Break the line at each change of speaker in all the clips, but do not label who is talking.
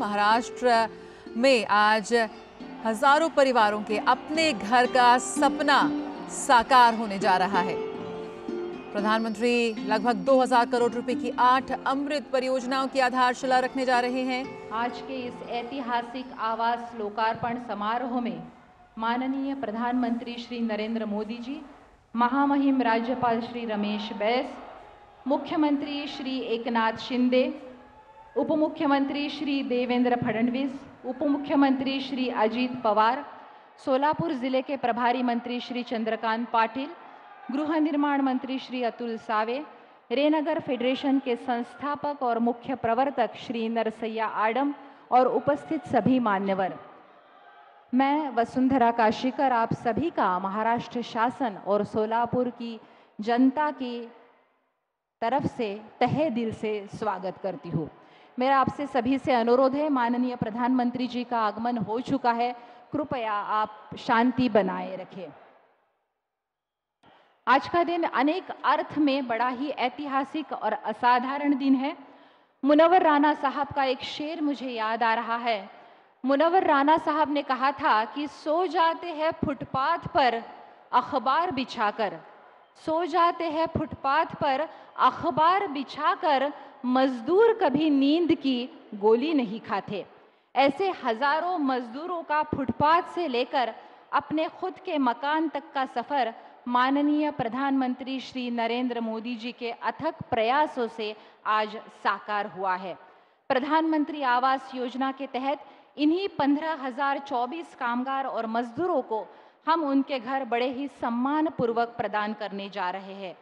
महाराष्ट्र में आज हजारों परिवारों के अपने घर का सपना साकार होने जा रहा है प्रधानमंत्री लगभग 2000 करोड़ रुपए की आठ अमृत परियोजनाओं की आधारशिला रखने जा रहे हैं आज के इस ऐतिहासिक आवास लोकार्पण समारोह में माननीय प्रधानमंत्री श्री नरेंद्र मोदी जी महामहिम राज्यपाल श्री रमेश बैस मुख्यमंत्री श्री एकनाथ शिंदे उपमुख्यमंत्री श्री देवेंद्र फडणवीस उपमुख्यमंत्री श्री अजीत पवार सोलापुर जिले के प्रभारी मंत्री श्री चंद्रकांत पाटिल गृह निर्माण मंत्री श्री अतुल सावे रेनगर फेडरेशन के संस्थापक और मुख्य प्रवर्तक श्री नरसैया आडम और उपस्थित सभी मान्यवर मैं वसुंधरा काशीकर आप सभी का महाराष्ट्र शासन और सोलापुर की जनता की तरफ से तहे दिल से स्वागत करती हूँ मेरा आपसे सभी से अनुरोध है माननीय प्रधानमंत्री जी का आगमन हो चुका है कृपया आप शांति बनाए रखें आज का दिन अनेक अर्थ में बड़ा ही ऐतिहासिक और असाधारण दिन है मुनवर राना साहब का एक शेर मुझे याद आ रहा है मुनवर राना साहब ने कहा था कि सो जाते हैं फुटपाथ पर अखबार बिछाकर सो जाते हैं फुटपाथ पर अखबार बिछाकर मजदूर कभी नींद की गोली नहीं खाते ऐसे हजारों मजदूरों का फुटपाथ से लेकर अपने खुद के मकान तक का सफ़र माननीय प्रधानमंत्री श्री नरेंद्र मोदी जी के अथक प्रयासों से आज साकार हुआ है प्रधानमंत्री आवास योजना के तहत इन्हीं पंद्रह हजार चौबीस कामगार और मजदूरों को हम उनके घर बड़े ही सम्मान पूर्वक प्रदान करने जा रहे हैं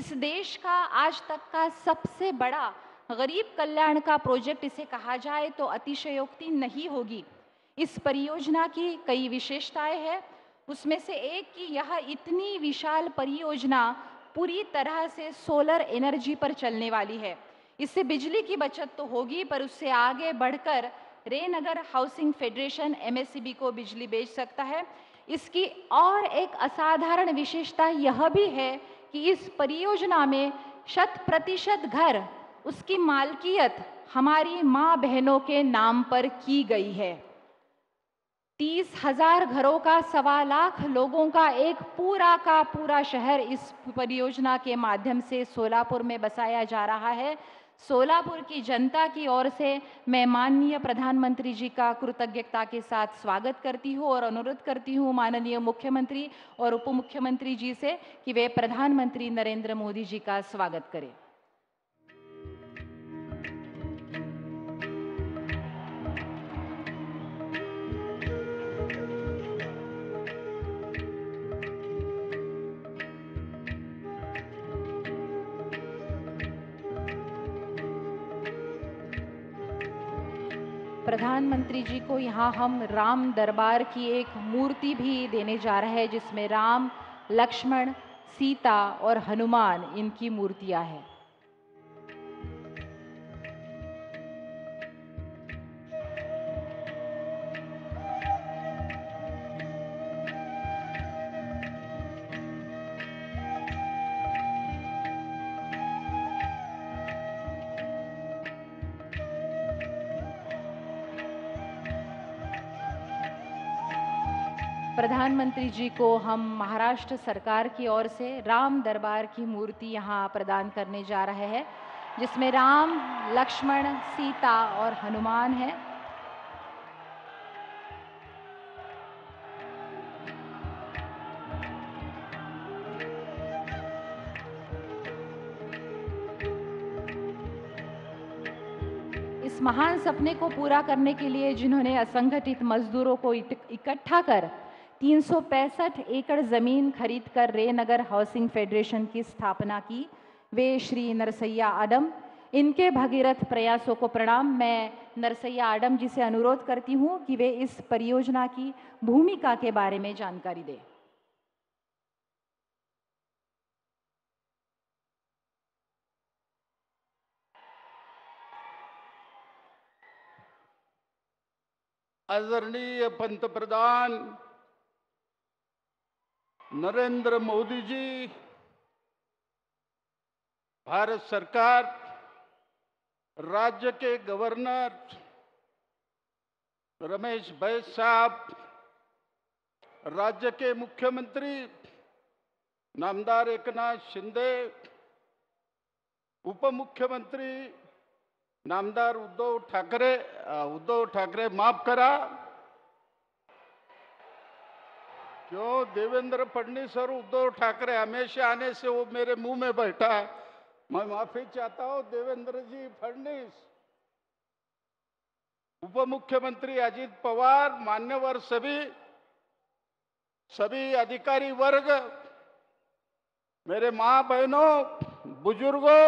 इस देश का आज तक का सबसे बड़ा गरीब कल्याण का प्रोजेक्ट इसे कहा जाए तो अतिशयोक्ति नहीं होगी इस परियोजना की कई विशेषताएं हैं उसमें से एक कि यह इतनी विशाल परियोजना पूरी तरह से सोलर एनर्जी पर चलने वाली है इससे बिजली की बचत तो होगी पर उससे आगे बढ़कर रेनगर हाउसिंग फेडरेशन एमएससीबी को बिजली बेच सकता है इसकी और एक असाधारण विशेषता यह भी है कि इस परियोजना में शत प्रतिशत घर उसकी मालकियत हमारी माँ बहनों के नाम पर की गई है तीस हजार घरों का सवा लाख लोगों का एक पूरा का पूरा शहर इस परियोजना के माध्यम से सोलापुर में बसाया जा रहा है सोलापुर की जनता की ओर से मैं माननीय प्रधानमंत्री जी का कृतज्ञता के साथ स्वागत करती हूँ और अनुरोध करती हूँ माननीय मुख्यमंत्री और उप मुख्यमंत्री जी से कि वे प्रधानमंत्री नरेंद्र मोदी जी का स्वागत करें प्रधानमंत्री जी को यहाँ हम राम दरबार की एक मूर्ति भी देने जा रहे हैं जिसमें राम लक्ष्मण सीता और हनुमान इनकी मूर्तियाँ हैं प्रधानमंत्री जी को हम महाराष्ट्र सरकार की ओर से राम दरबार की मूर्ति यहाँ प्रदान करने जा रहे हैं जिसमें राम लक्ष्मण सीता और हनुमान है इस महान सपने को पूरा करने के लिए जिन्होंने असंगठित मजदूरों को इकट्ठा कर तीन एकड़ ज़मीन खरीद कर रे नगर हाउसिंग फेडरेशन की स्थापना की वे श्री नरसैया आडम इनके भगीरथ प्रयासों को प्रणाम मैं नरसैया आडम जी से अनुरोध करती हूँ कि वे इस परियोजना की भूमिका के बारे में जानकारी दें
आदरणीय पंतप्रधान नरेंद्र मोदी जी भारत सरकार राज्य के गवर्नर रमेश बैस साहब राज्य के मुख्यमंत्री नामदार एकनाथ शिंदे उप मुख्यमंत्री नामदार उद्धव ठाकरे उद्धव ठाकरे माफ करा जो देवेंद्र फडणवीस और उद्धव ठाकरे हमेशा आने से वो मेरे मुंह में बैठा है मैं माफी चाहता हूं देवेंद्र जी फडणवीस उप मुख्यमंत्री अजित पवार मान्यवर सभी सभी अधिकारी वर्ग मेरे मां बहनों बुजुर्गों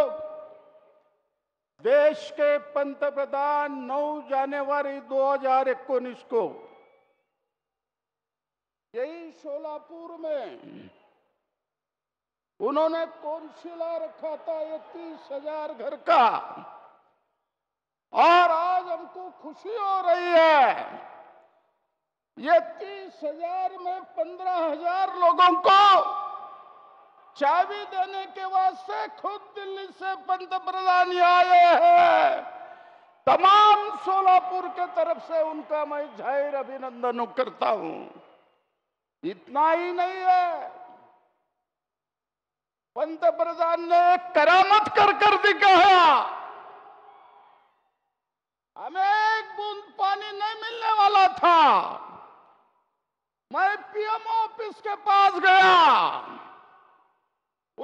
देश के पंतप्रधान 9 हजार 2019 को यही सोलापुर में उन्होंने कौनशिला रखा था ये तीस हजार घर का और आज हमको खुशी हो रही है ये तीस हजार में पंद्रह हजार लोगों को चाबी देने के वास्ते खुद दिल्ली से पंत प्रधान आए हैं तमाम सोलापुर के तरफ से उनका मैं जाहिर अभिनंदन करता हूं इतना ही नहीं है पंत प्रधान ने करामत कर कर दिखाया हमें एक बूंद पानी नहीं मिलने वाला था मैं पीएम ऑफिस के पास गया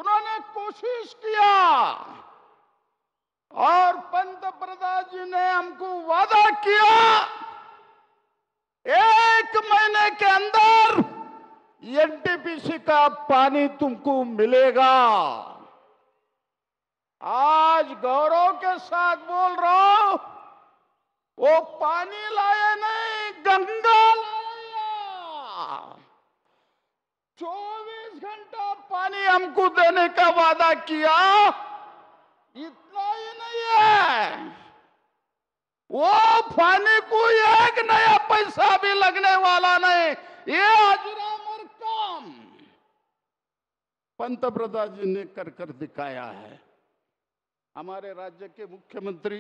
उन्होंने कोशिश किया और पंत प्रधान जी ने हमको वादा किया एक महीने के अंदर एनटीपीसी का पानी तुमको मिलेगा आज गौरव के साथ बोल रहा हूं वो पानी लाए नहीं गंगा चौबीस घंटा पानी हमको देने का वादा किया इतना ही नहीं है वो पानी को एक नया पैसा भी लगने वाला नहीं ये आज पंतप्रधा जी ने कर कर दिखाया है हमारे राज्य के मुख्यमंत्री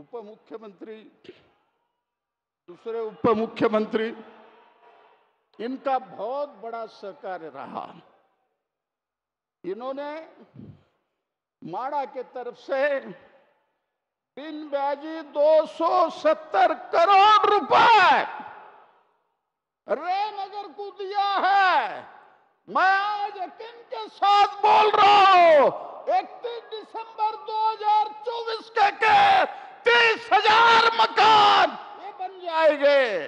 उप मुख्यमंत्री दूसरे उप मुख्यमंत्री इनका बहुत बड़ा सहकार्य रहा इन्होंने माड़ा के तरफ से बिन ब्याजी 270 करोड़ रुपए रे नगर को दिया है मैं आज यकीन के साथ बोल रहा हूं इकतीस दिसंबर 2024 के के तीस हजार मकान ये बन जाएंगे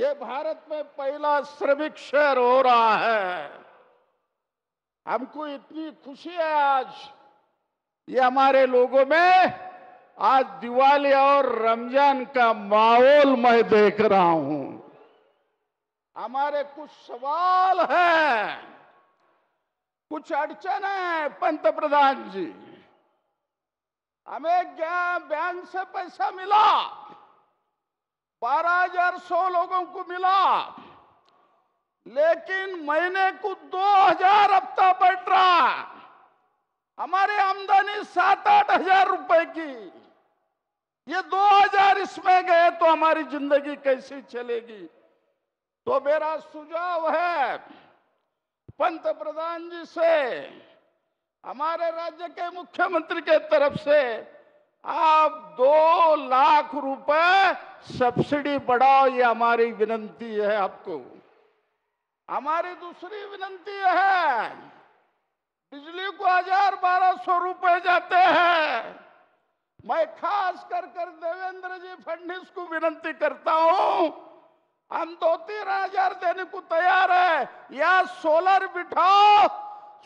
ये भारत में पहला श्रमिक शहर हो रहा है हमको इतनी खुशी है आज ये हमारे लोगों में आज दिवाली और रमजान का माहौल मैं देख रहा हूं हमारे कुछ सवाल है कुछ अड़चन है पंत प्रधान जी हमें बैंक से पैसा मिला बारह हजार सौ लोगों को मिला लेकिन महीने को दो हजार हफ्ता बैठ रहा हमारी आमदनी सात आठ हजार रुपए की ये दो हजार इसमें गए तो हमारी जिंदगी कैसी चलेगी तो मेरा सुझाव है पंत प्रधान जी से हमारे राज्य के मुख्यमंत्री के तरफ से आप दो लाख रुपए सब्सिडी बढ़ाओ ये हमारी विनंती है आपको हमारी दूसरी विनंती है बिजली को हजार बारह सौ रुपए जाते हैं मैं खास कर कर देवेंद्र जी फडणीस को विनंती करता हूं हम दो तीन हजार देने को तैयार है या सोलर बिठाओ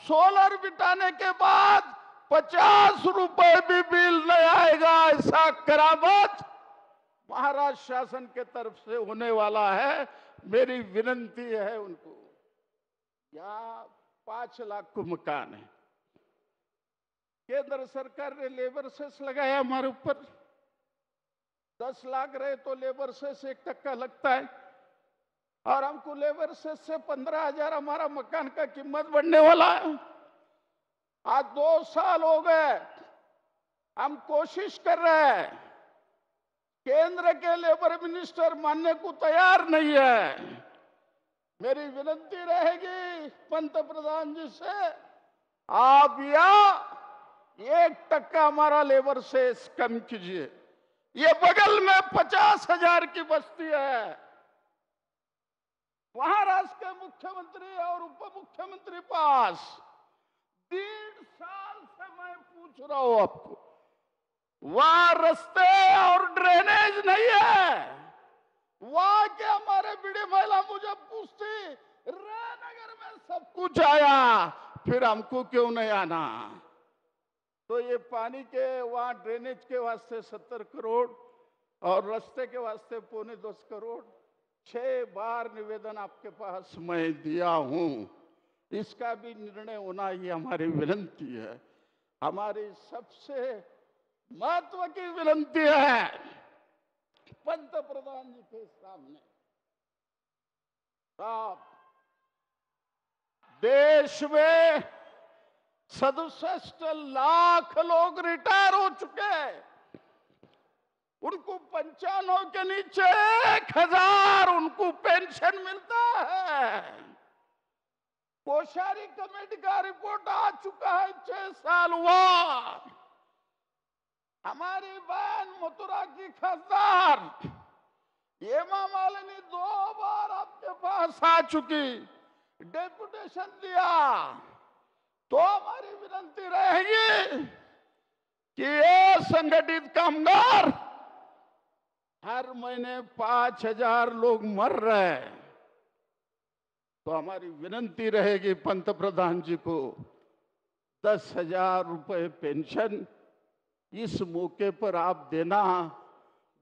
सोलर बिठाने के बाद पचास रुपए भी बिल नहीं आएगा ऐसा करामत महाराज शासन के तरफ से होने वाला है मेरी विनंती है उनको या पांच लाख को मकान है केंद्र सरकार ने लेबर सेस लगाया हमारे ऊपर दस लाख रहे तो लेबर सेस एक टक्का लगता है और हमको लेबर से से पंद्रह हजार हमारा मकान का कीमत बढ़ने वाला है आज दो साल हो गए हम कोशिश कर रहे हैं केंद्र के लेबर मिनिस्टर मानने को तैयार नहीं है मेरी विनती रहेगी पंत प्रधान जी से आप या एक टक्का हमारा लेबर से कम कीजिए ये बगल में पचास हजार की बस्ती है महाराष्ट्र के मुख्यमंत्री और उप मुख्यमंत्री पास डेढ़ साल से मैं पूछ रहा हूं आपको वहां रस्ते और ड्रेनेज नहीं है वहां के हमारे बीड़ी महिला मुझे पूछती रायनगर में सब कुछ आया फिर हमको क्यों नहीं आना तो ये पानी के वहां ड्रेनेज के वास्ते सत्तर करोड़ और रस्ते के वास्ते पौने दस करोड़ छह बार निवेदन आपके पास मैं दिया हूं इसका भी निर्णय होना ही हमारी विनंती है हमारी सबसे महत्व की विनंती है पंत प्रधान जी के सामने आप देश में सदुसठ लाख लोग रिटायर हो चुके हैं उनको पंचानों के नीचे एक हजार उनको पेंशन मिलता है कोशारी कमेटी का रिपोर्ट आ चुका है छह साल हुआ हमारी बहन मथुरा की खासदार हेमा मालिनी दो बार आपके पास आ चुकी डेपुटेशन दिया तो हमारी विनती रहेगी कि ये संगठित कामगार हर महीने पांच हजार लोग मर रहे हैं तो हमारी विनंती रहेगी पंत प्रधान जी को दस हजार रुपये पेंशन इस मौके पर आप देना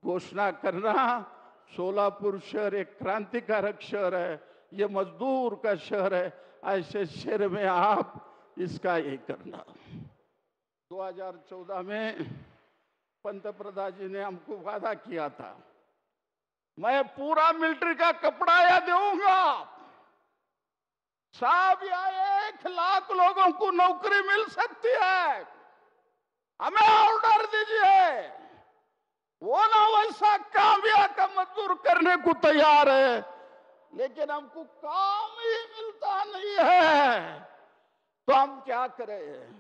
घोषणा करना सोलापुर शहर एक क्रांतिकारक शहर है ये मजदूर का शहर है ऐसे शहर में आप इसका ये करना 2014 में पंत प्रधान जी ने हमको वादा किया था मैं पूरा मिलिट्री का कपड़ा या दूंगा साहब या एक लाख लोगों को नौकरी मिल सकती है हमें ऑर्डर दीजिए वो ना वैसा काम का मजदूर करने को तैयार है लेकिन हमको काम ही मिलता नहीं है तो हम क्या करें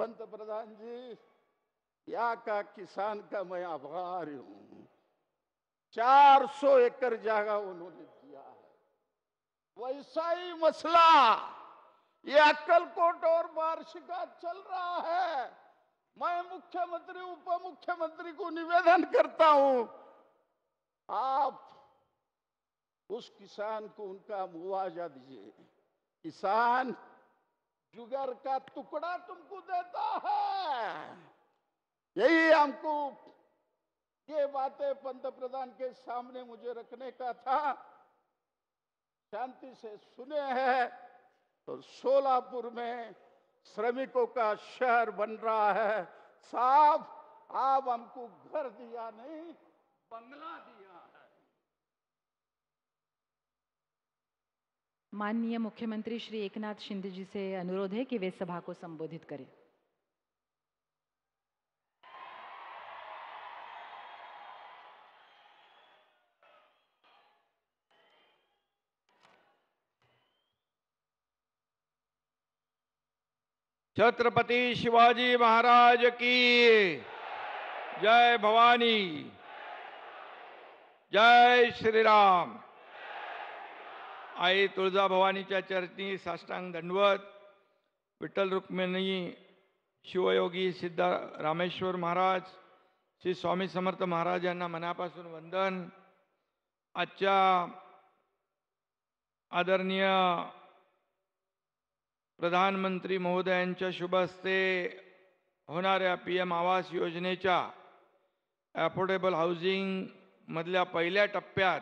पंत प्रधान जी या का किसान का मैं आभारी हूं 400 एकड़ जगह उन्होंने दिया है वैसा ही मसला ये अक्कलकोट और बारिश का चल रहा है मैं मुख्यमंत्री उप मुख्यमंत्री को निवेदन करता हूं आप उस किसान को उनका मुआवजा दीजिए किसान जुगर का टुकड़ा तुमको देता है यही हमको ये बातें पंत प्रधान के सामने मुझे रखने का था शांति से सुने हैं तो सोलापुर में श्रमिकों का शहर बन रहा है साफ आप हमको घर दिया नहीं बंगला दिया है
माननीय मुख्यमंत्री श्री एकनाथ शिंदे जी से अनुरोध है कि वे सभा को संबोधित करें
छत्रपति शिवाजी महाराज की जय भवानी जय श्रीराम आई तुळजा भवानीच्या चरणी साष्टांग दंडवत विठल रुक्मिणी शिवयोगी सिद्धा रामेश्वर महाराज श्री स्वामी समर्थ महाराज मनापासन मनापासून वंदन आजच्या आदरणीय प्रधानमंत्री महोदयांच्या शुभ हस्ते होणाऱ्या पी एम आवास योजनेच्या ॲफोर्डेबल हाऊसिंगमधल्या पहिल्या टप्प्यात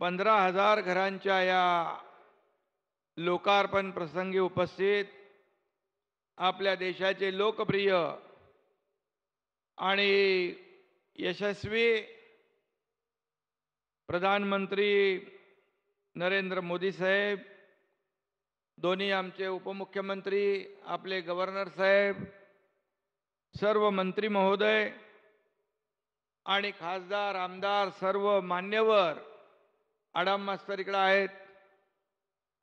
पंधरा हजार घरांच्या या लोकार्पण प्रसंगी उपस्थित आपल्या देशाचे लोकप्रिय आणि यशस्वी प्रधानमंत्री नरेंद्र मोदी साहेब दोन्ही आमचे उपमुख्यमंत्री आपले गव्हर्नर साहेब सर्व मंत्री महोदय आणि खासदार आमदार सर्व मान्यवर आडाम मास्तर इकडे आहेत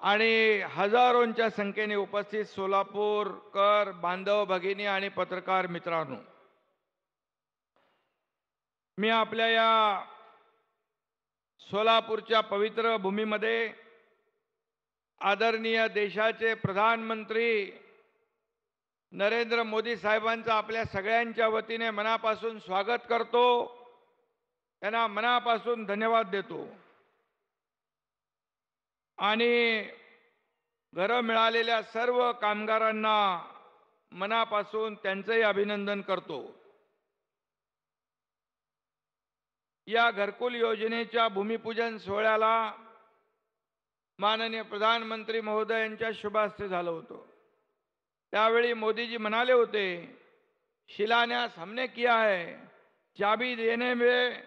आणि हजारोंच्या संख्येने उपस्थित सोलापूरकर बांधव भगिनी आणि पत्रकार मित्रांनो मी आपल्या या सोलापूरच्या पवित्र भूमीमध्ये आदरणीय देशाचे प्रधानमंत्री नरेंद्र मोदी साहेबांचं आपल्या सगळ्यांच्या वतीने मनापासून स्वागत करतो त्यांना मनापासून धन्यवाद देतो आणि घर मिळालेल्या सर्व कामगारांना मनापासून त्यांचंही अभिनंदन करतो या घरकुल योजनेच्या भूमिपूजन सोहळ्याला माननीय प्रधानमंत्री महोदय शुभास्ते हो मोदीजी मनाले होते शिलान्यास हमने किया है चाबी देने में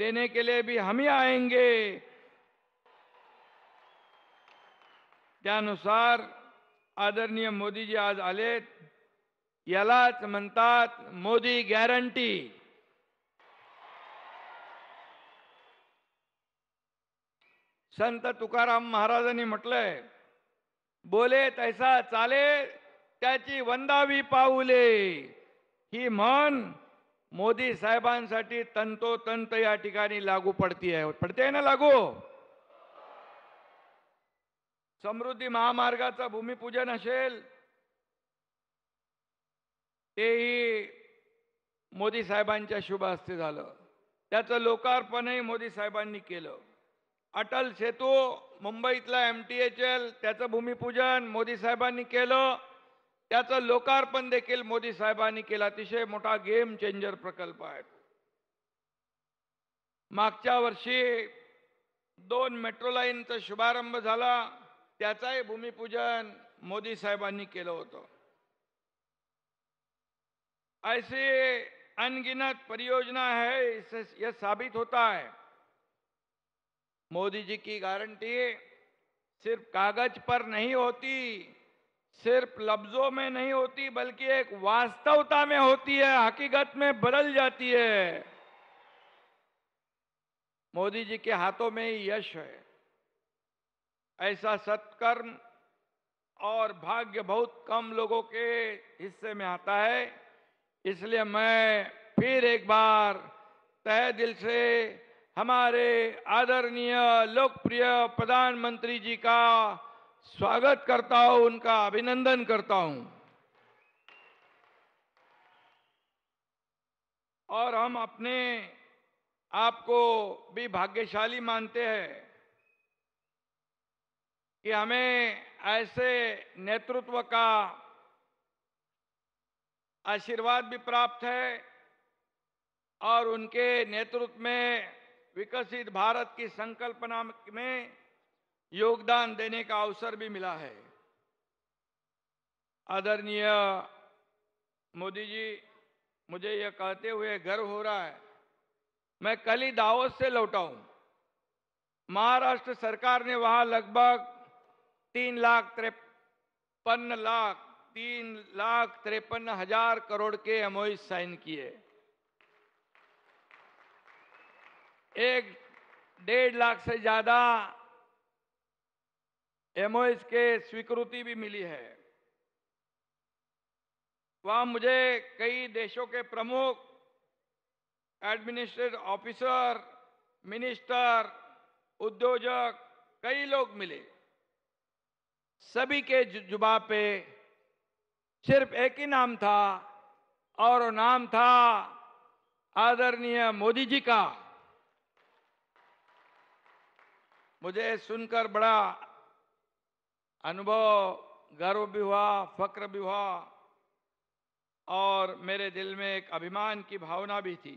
देने के लिए भी हम ही आएंगे त्यानुसार आदरणीय मोदीजी आज आलेत यलाच म्हणतात मोदी गैरंटी संत तुकाराम महाराजांनी म्हटलंय बोले तैसा चाले त्याची वंदावी पाऊले ही म्हण मोदी साहेबांसाठी तंतोतंत या ठिकाणी लागू पडती आहे पडते ना लागू समृद्धी महामार्गाचं भूमिपूजन असेल तेही मोदी साहेबांच्या शुभ हस्ते झालं त्याचं लोकार्पणही मोदी साहेबांनी केलं अटल सेतू मुंबईतला एम टी एच एल त्याचं भूमिपूजन मोदी साहेबांनी केलं त्याचं लोकार्पण देखील मोदी साहेबांनी केलं अतिशय मोठा गेम चेंजर प्रकल्प आहे मागच्या वर्षी दोन मेट्रो लाईनचा शुभारंभ झाला त्याचाही भूमिपूजन मोदी साहेबांनी केलं होतं ऐसे अनगिनत परियोजना है इससे यह साबित होता है मोदी जी की गारंटी सिर्फ कागज पर नहीं होती सिर्फ लफ्जों में नहीं होती बल्कि एक वास्तवता में होती है हकीकत में बदल जाती है मोदी जी के हाथों में ही यश है ऐसा सत्कर्म और भाग्य बहुत कम लोगों के हिस्से में आता है इसलिए मैं फिर एक बार तय दिल से हमारे आदरणीय लोकप्रिय प्रधानमंत्री जी का स्वागत करता हूं उनका अभिनंदन करता हूं और हम अपने आप को भी भाग्यशाली मानते हैं कि हमें ऐसे नेतृत्व का आशीर्वाद भी प्राप्त है और उनके नेतृत्व में विकसित भारत की संकल्पना में योगदान देने का अवसर भी मिला है आदरणीय मोदी जी मुझे यह कहते हुए गर्व हो रहा है मैं कल ही दावत से लौटा हूं महाराष्ट्र सरकार ने वहां लगभग तीन लाख तिरपन लाख तीन लाख तिरपन हजार करोड़ के एमओ साइन किए एक डेढ़ लाख से ज्यादा एमओएस के स्वीकृति भी मिली है वहां मुझे कई देशों के प्रमुख एडमिनिस्ट्रेटिव ऑफिसर मिनिस्टर उद्योजक कई लोग मिले सभी के जुबा पे सिर्फ एक ही नाम था और नाम था आदरणीय मोदी जी का मुझे सुनकर बड़ा अनुभव गर्व भी हुआ फक्र भी हुआ और मेरे दिल में एक अभिमान की भावना भी थी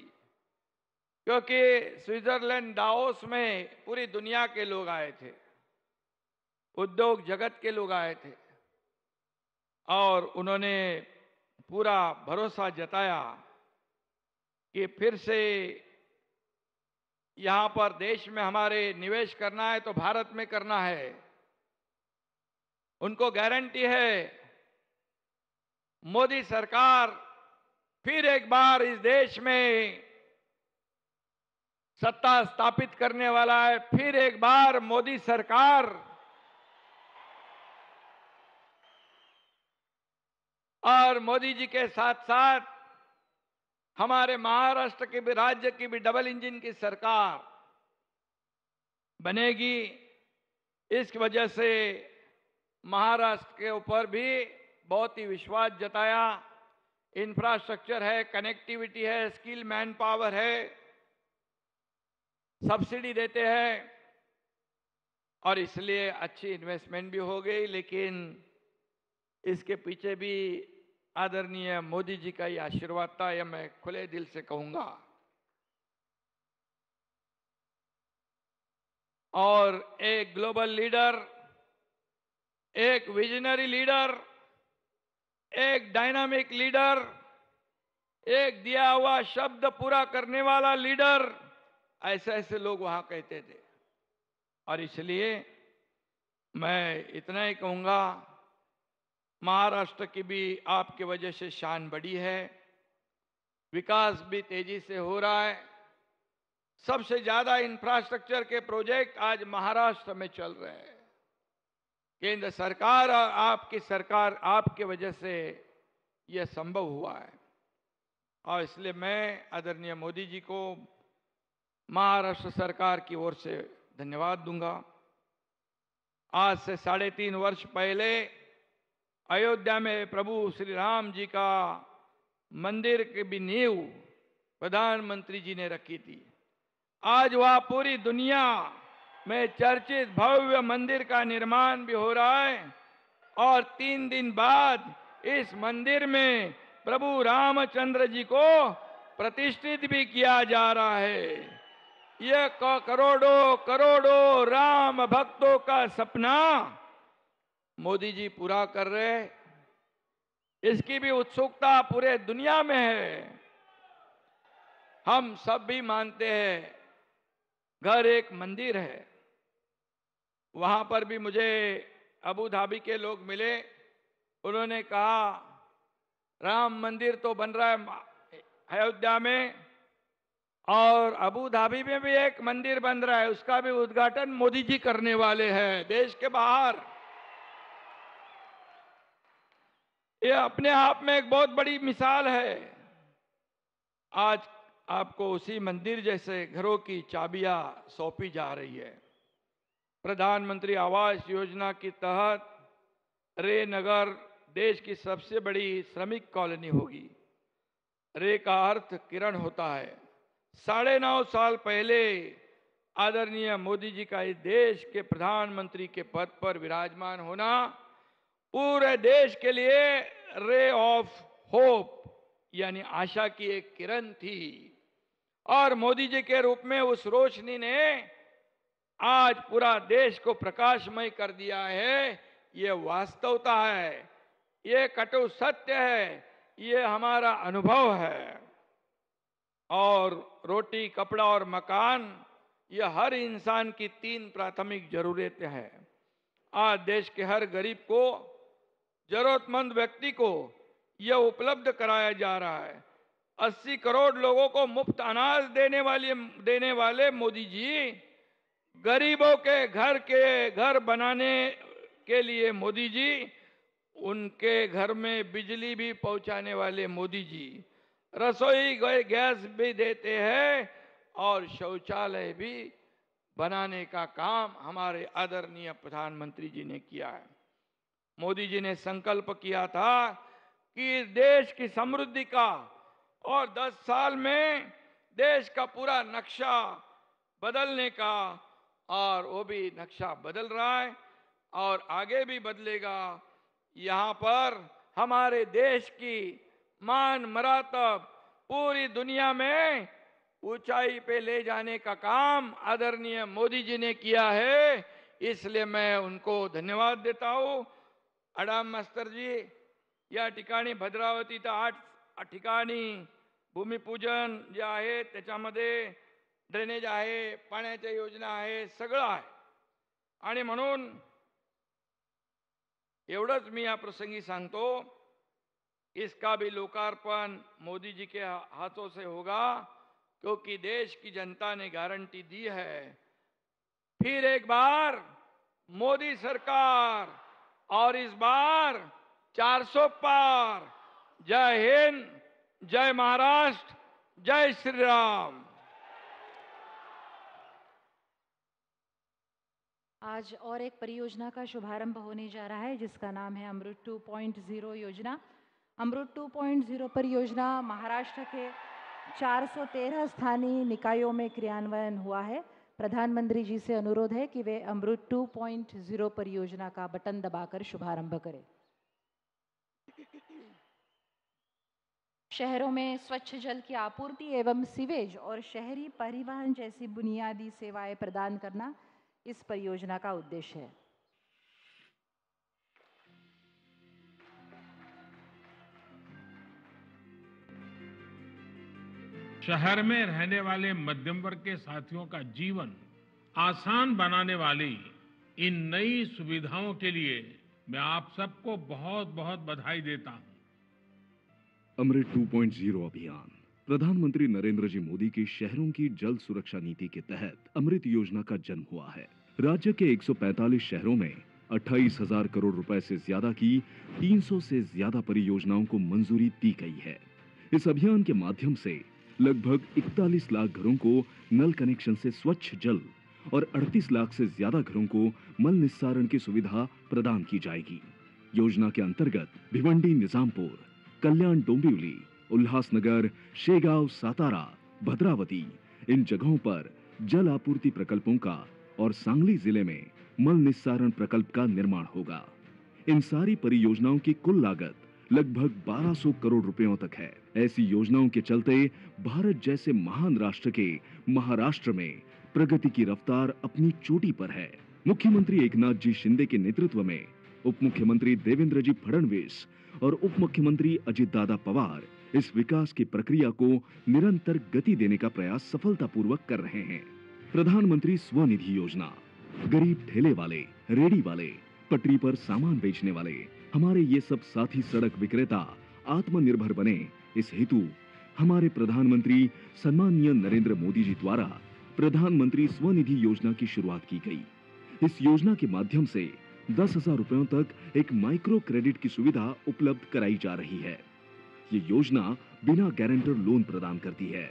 क्योंकि स्विट्जरलैंड दाओस में पूरी दुनिया के लोग आए थे उद्योग जगत के लोग आए थे और उन्होंने पूरा भरोसा जताया कि फिर से यहां पर देश में हमारे निवेश करना है तो भारत में करना है उनको गारंटी है मोदी सरकार फिर एक बार इस देश में सत्ता स्थापित करने वाला है फिर एक बार मोदी सरकार और मोदी जी के साथ साथ हमारे महाराष्ट्र के भी राज्य की भी डबल इंजन की सरकार बनेगी इस वजह से महाराष्ट्र के ऊपर भी बहुत ही विश्वास जताया इंफ्रास्ट्रक्चर है कनेक्टिविटी है स्किल मैन पावर है सब्सिडी देते हैं और इसलिए अच्छी इन्वेस्टमेंट भी हो गई लेकिन इसके पीछे भी आदरणीय मोदी जी का यह आशीर्वाद था यह मैं खुले दिल से कहूंगा और एक ग्लोबल लीडर एक विजनरी लीडर एक डायनामिक लीडर एक दिया हुआ शब्द पूरा करने वाला लीडर ऐसे ऐसे लोग वहां कहते थे और इसलिए मैं इतना ही कहूंगा महाराष्ट्र की भी आपके वजह से शान बढ़ी है विकास भी तेजी से हो रहा है सबसे ज्यादा इंफ्रास्ट्रक्चर के प्रोजेक्ट आज महाराष्ट्र में चल रहे हैं केंद्र सरकार और आपकी सरकार आपके वजह से यह संभव हुआ है और इसलिए मैं आदरणीय मोदी जी को महाराष्ट्र सरकार की ओर से धन्यवाद दूंगा आज से साढ़े तीन वर्ष पहले अयोध्या में प्रभु श्री राम जी का मंदिर के भी नींव प्रधानमंत्री जी ने रखी थी आज वह पूरी दुनिया में चर्चित भव्य मंदिर का निर्माण भी हो रहा है और तीन दिन बाद इस मंदिर में प्रभु रामचंद्र जी को प्रतिष्ठित भी किया जा रहा है यह करोड़ों करोड़ों राम भक्तों का सपना मोदी जी पूरा कर रहे इसकी भी उत्सुकता पूरे दुनिया में है हम सब भी मानते हैं घर एक मंदिर है वहां पर भी मुझे अबू धाबी के लोग मिले उन्होंने कहा राम मंदिर तो बन रहा है अयोध्या में और अबू धाबी में भी एक मंदिर बन रहा है उसका भी उद्घाटन मोदी जी करने वाले हैं देश के बाहर ये अपने आप में एक बहुत बड़ी मिसाल है आज आपको उसी मंदिर जैसे घरों की चाबियां सौंपी जा रही है प्रधानमंत्री आवास योजना के तहत रे नगर देश की सबसे बड़ी श्रमिक कॉलोनी होगी रे का अर्थ किरण होता है साढ़े नौ साल पहले आदरणीय मोदी जी का इस देश के प्रधानमंत्री के पद पर विराजमान होना पूरे देश के लिए रे ऑफ होप यानी आशा की एक किरण थी और मोदी जी के रूप में उस रोशनी ने आज पूरा देश को प्रकाशमय कर दिया है ये वास्तवता है ये कटु सत्य है ये हमारा अनुभव है और रोटी कपड़ा और मकान ये हर इंसान की तीन प्राथमिक जरूरतें हैं आज देश के हर गरीब को जरूरतमंद व्यक्ति को यह उपलब्ध कराया जा रहा है 80 करोड़ लोगों को मुफ्त अनाज देने वाले देने वाले मोदी जी गरीबों के घर के घर बनाने के लिए मोदी जी उनके घर में बिजली भी पहुंचाने वाले मोदी जी रसोई गैस भी देते हैं और शौचालय भी बनाने का काम हमारे आदरणीय प्रधानमंत्री जी ने किया है मोदी जी ने संकल्प किया था कि इस देश की समृद्धि का और 10 साल में देश का पूरा नक्शा बदलने का और वो भी नक्शा बदल रहा है और आगे भी बदलेगा यहाँ पर हमारे देश की मान मरातब पूरी दुनिया में ऊंचाई पे ले जाने का काम आदरणीय मोदी जी ने किया है इसलिए मैं उनको धन्यवाद देता हूँ अडाम जी या ठिकाणी भद्रावती तर आठ ठिकाणी भूमिपूजन जे आहे त्याच्यामध्ये ड्रेनेज आहे पाण्याच्या योजना आहे सगळं आहे आणि म्हणून एवढंच मी या प्रसंगी सांगतो इसका भी लोकार्पण मोदी जी के हाथों से होगा क्योंकि देश की जनता ने गारंटी दी है फिर एक बार मोदी सरकार और इस बार 400 पार जय हिंद जय महाराष्ट्र जय श्री राम
आज और एक परियोजना का शुभारंभ होने जा रहा है जिसका नाम है अमृत 2.0 योजना अमृत 2.0 परियोजना महाराष्ट्र के 413 स्थानीय निकायों में क्रियान्वयन हुआ है प्रधानमंत्री जी से अनुरोध है कि वे अमृत 2.0 परियोजना का बटन दबाकर शुभारंभ करें शहरों में स्वच्छ जल की आपूर्ति एवं सीवेज और शहरी परिवहन जैसी बुनियादी सेवाएं प्रदान करना इस परियोजना का उद्देश्य है
शहर में रहने वाले मध्यम वर्ग के साथियों का जीवन आसान बनाने वाली इन नई सुविधाओं के लिए मैं आप सबको बहुत बहुत बधाई देता
हूं अमृत 2.0 अभियान प्रधानमंत्री नरेंद्र जी मोदी की शहरों की जल सुरक्षा नीति के तहत अमृत योजना का जन्म हुआ है राज्य के 145 शहरों में अट्ठाईस हजार करोड़ रुपए से ज्यादा की 300 से ज्यादा परियोजनाओं को मंजूरी दी गई है इस अभियान के माध्यम से लगभग 41 लाख घरों को नल कनेक्शन से स्वच्छ जल और 38 लाख से ज्यादा घरों को मल निस्सारण की सुविधा प्रदान की जाएगी योजना के अंतर्गत भिवंडी निजामपुर कल्याण डोंबिवली उल्लासनगर शेगांव सातारा भद्रावती इन जगहों पर जल आपूर्ति प्रकल्पों का और सांगली जिले में मल निस्सारण प्रकल्प का निर्माण होगा इन सारी परियोजनाओं की कुल लागत लगभग 1200 करोड़ रुपयों तक है ऐसी योजनाओं के चलते भारत जैसे महान राष्ट्र के महाराष्ट्र में प्रगति की रफ्तार अपनी चोटी पर है मुख्यमंत्री एकनाथ जी शिंदे के नेतृत्व में उप मुख्यमंत्री देवेंद्र जी फडणवीस और उप मुख्यमंत्री अजित दादा पवार इस विकास की प्रक्रिया को निरंतर गति देने का प्रयास सफलतापूर्वक कर रहे हैं प्रधानमंत्री स्वनिधि योजना गरीब ठेले वाले रेडी वाले पटरी पर सामान बेचने वाले हमारे ये सब साथी सड़क विक्रेता आत्मनिर्भर बने इस हेतु हमारे प्रधानमंत्री सम्माननीय नरेंद्र मोदी जी द्वारा प्रधानमंत्री स्वनिधि योजना की शुरुआत की गई इस योजना के माध्यम से दस हजार रुपयों तक एक माइक्रो क्रेडिट की सुविधा उपलब्ध कराई जा रही है ये योजना बिना गारंटर लोन प्रदान करती है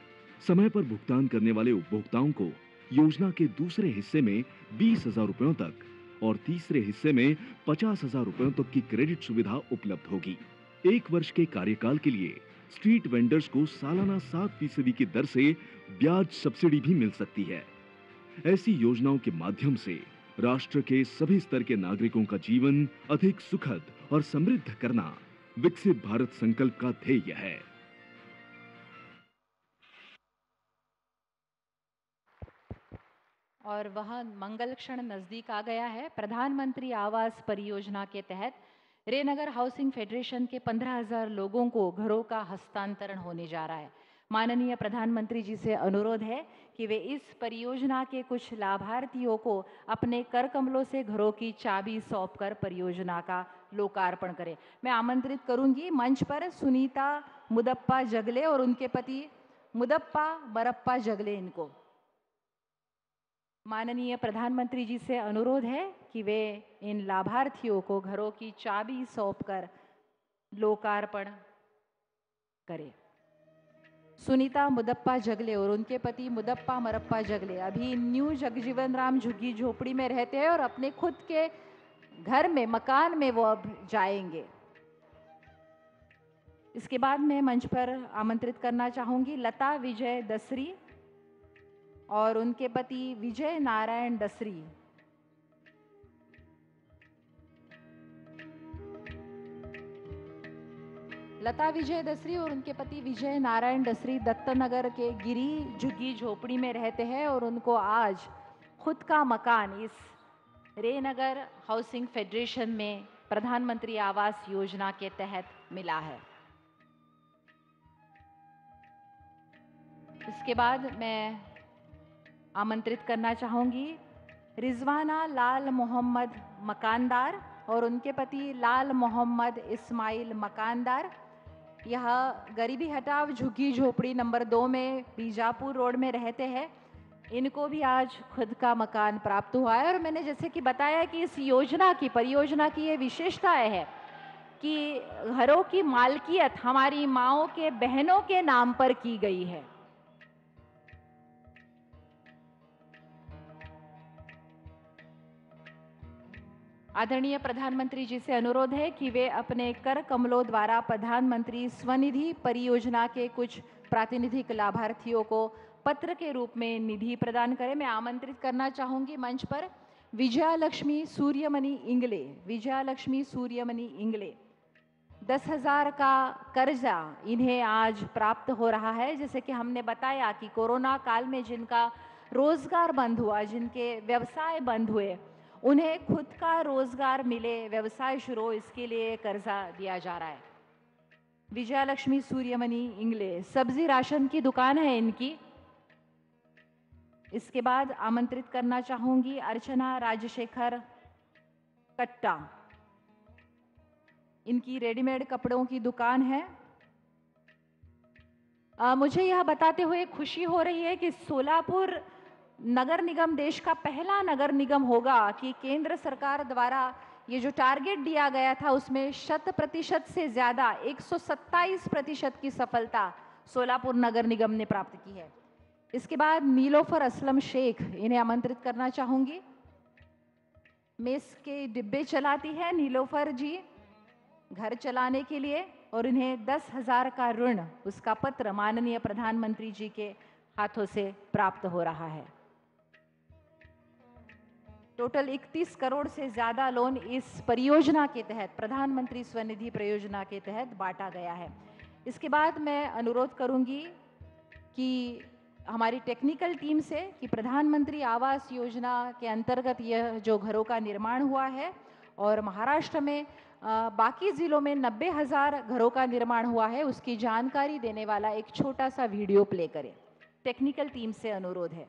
समय पर भुगतान करने वाले उपभोक्ताओं को योजना के दूसरे हिस्से में बीस हजार रुपयों तक और तीसरे हिस्से में पचास हजार रुपयों तक की क्रेडिट सुविधा उपलब्ध होगी एक वर्ष के कार्यकाल के लिए स्ट्रीट वेंडर्स को सालाना सात फीसदी की दर से ब्याज सब्सिडी भी मिल सकती है ऐसी योजनाओं के माध्यम से राष्ट्र के सभी स्तर के नागरिकों का जीवन अधिक सुखद और समृद्ध करना विकसित भारत संकल्प का ध्येय है
और वह मंगल क्षण नज़दीक आ गया है प्रधानमंत्री आवास परियोजना के तहत रेनगर हाउसिंग फेडरेशन के 15,000 लोगों को घरों का हस्तांतरण होने जा रहा है माननीय प्रधानमंत्री जी से अनुरोध है कि वे इस परियोजना के कुछ लाभार्थियों को अपने कर कमलों से घरों की चाबी सौंप कर परियोजना का लोकार्पण करें मैं आमंत्रित करूंगी मंच पर सुनीता मुदप्पा जगले और उनके पति मुदप्पा मरप्पा जगले इनको माननीय प्रधानमंत्री जी से अनुरोध है कि वे इन लाभार्थियों को घरों की चाबी सौंपकर लोकार्पण करें सुनीता मुदप्पा जगले और उनके पति मुदप्पा मरप्पा जगले अभी न्यू जगजीवन राम झुग्गी झोपड़ी में रहते हैं और अपने खुद के घर में मकान में वो अब जाएंगे इसके बाद मैं मंच पर आमंत्रित करना चाहूंगी लता विजय दसरी और उनके पति विजय नारायण दसरी लता विजय दसरी और उनके पति विजय नारायण दसरी दत्तनगर के गिरी झुग्गी झोपड़ी में रहते हैं और उनको आज खुद का मकान इस रेनगर हाउसिंग फेडरेशन में प्रधानमंत्री आवास योजना के तहत मिला है इसके बाद मैं आमंत्रित करना चाहूँगी रिजवाना लाल मोहम्मद मकानदार और उनके पति लाल मोहम्मद इस्माइल मकानदार यह गरीबी हटाव झुग्गी झोपड़ी नंबर दो में बीजापुर रोड में रहते हैं इनको भी आज खुद का मकान प्राप्त हुआ है और मैंने जैसे कि बताया कि इस योजना की परियोजना की ये विशेषता है कि घरों की मालकियत हमारी माओ के बहनों के नाम पर की गई है आदरणीय प्रधानमंत्री जी से अनुरोध है कि वे अपने कर कमलों द्वारा प्रधानमंत्री स्वनिधि परियोजना के कुछ प्रातिनिधिक लाभार्थियों को पत्र के रूप में निधि प्रदान करें मैं आमंत्रित करना चाहूंगी मंच पर विजयालक्ष्मी सूर्यमणि इंगले विजयालक्ष्मी सूर्यमणि इंगले दस हजार का कर्जा इन्हें आज प्राप्त हो रहा है जैसे कि हमने बताया कि कोरोना काल में जिनका रोजगार बंद हुआ जिनके व्यवसाय बंद हुए उन्हें खुद का रोजगार मिले व्यवसाय शुरू हो इसके लिए कर्जा दिया जा रहा है विजयालक्ष्मी सूर्यमणि इंगले सब्जी राशन की दुकान है इनकी इसके बाद आमंत्रित करना चाहूंगी अर्चना राजशेखर कट्टा इनकी रेडीमेड कपड़ों की दुकान है आ, मुझे यह बताते हुए खुशी हो रही है कि सोलापुर नगर निगम देश का पहला नगर निगम होगा कि केंद्र सरकार द्वारा ये जो टारगेट दिया गया था उसमें शत प्रतिशत से ज़्यादा एक प्रतिशत की सफलता सोलापुर नगर निगम ने प्राप्त की है इसके बाद नीलोफर असलम शेख इन्हें आमंत्रित करना चाहूँगी मेस के डिब्बे चलाती है नीलोफर जी घर चलाने के लिए और इन्हें दस हजार का ऋण उसका पत्र माननीय प्रधानमंत्री जी के हाथों से प्राप्त हो रहा है टोटल 31 करोड़ से ज़्यादा लोन इस परियोजना के तहत प्रधानमंत्री स्वनिधि परियोजना के तहत बांटा गया है इसके बाद मैं अनुरोध करूंगी कि हमारी टेक्निकल टीम से कि प्रधानमंत्री आवास योजना के अंतर्गत यह जो घरों का निर्माण हुआ है और महाराष्ट्र में आ, बाकी ज़िलों में नब्बे हज़ार घरों का निर्माण हुआ है उसकी जानकारी देने वाला एक छोटा सा वीडियो प्ले करें टेक्निकल टीम से अनुरोध है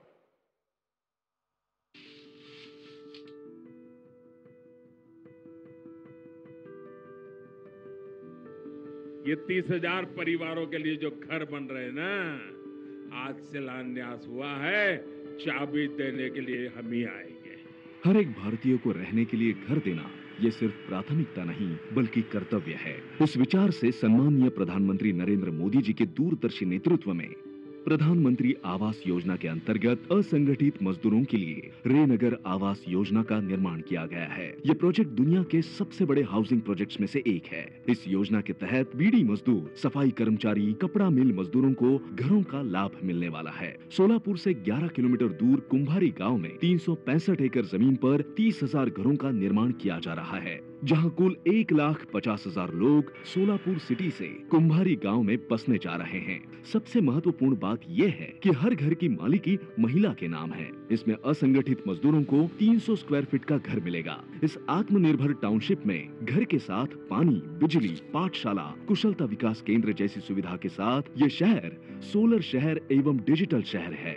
ये तीस हजार परिवारों के लिए जो घर बन रहे ना आज से हुआ है चाबी देने के लिए हम ही आएंगे
हर एक भारतीय को रहने के लिए घर देना ये सिर्फ प्राथमिकता नहीं बल्कि कर्तव्य है उस विचार से सम्माननीय प्रधानमंत्री नरेंद्र मोदी जी के दूरदर्शी नेतृत्व में प्रधानमंत्री आवास योजना के अंतर्गत असंगठित मजदूरों के लिए रेनगर आवास योजना का निर्माण किया गया है ये प्रोजेक्ट दुनिया के सबसे बड़े हाउसिंग प्रोजेक्ट में से एक है इस योजना के तहत बीडी मजदूर सफाई कर्मचारी कपड़ा मिल मजदूरों को घरों का लाभ मिलने वाला है सोलापुर ऐसी ग्यारह किलोमीटर दूर कुंभारी गाँव में तीन एकड़ जमीन आरोप तीस हजार घरों का निर्माण किया जा रहा है जहां कुल एक लाख पचास हजार लोग सोलापुर सिटी से कुम्भारी गांव में बसने जा रहे हैं सबसे महत्वपूर्ण बात यह है कि हर घर की मालिकी महिला के नाम है इसमें असंगठित मजदूरों को 300 स्क्वायर फीट का घर मिलेगा इस आत्मनिर्भर टाउनशिप में घर के साथ पानी बिजली पाठशाला कुशलता विकास केंद्र जैसी सुविधा के साथ ये शहर सोलर शहर एवं डिजिटल शहर है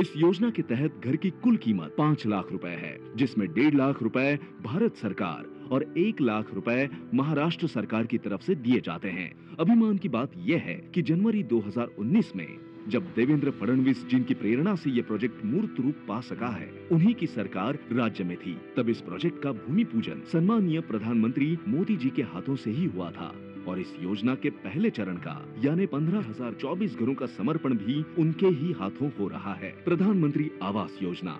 इस योजना के तहत घर की कुल कीमत पाँच लाख रुपए है जिसमें डेढ़ लाख रुपए भारत सरकार और एक लाख रुपए महाराष्ट्र सरकार की तरफ से दिए जाते हैं अभिमान की बात यह है कि जनवरी 2019 में जब देवेंद्र फडणवीस जिनकी प्रेरणा से ये प्रोजेक्ट मूर्त रूप पा सका है उन्हीं की सरकार राज्य में थी तब इस प्रोजेक्ट का भूमि पूजन सम्मानीय प्रधानमंत्री मोदी जी के हाथों से ही हुआ था और इस योजना के पहले चरण का यानी पंद्रह हजार चौबीस घरों का समर्पण भी उनके ही हाथों हो रहा है प्रधानमंत्री आवास योजना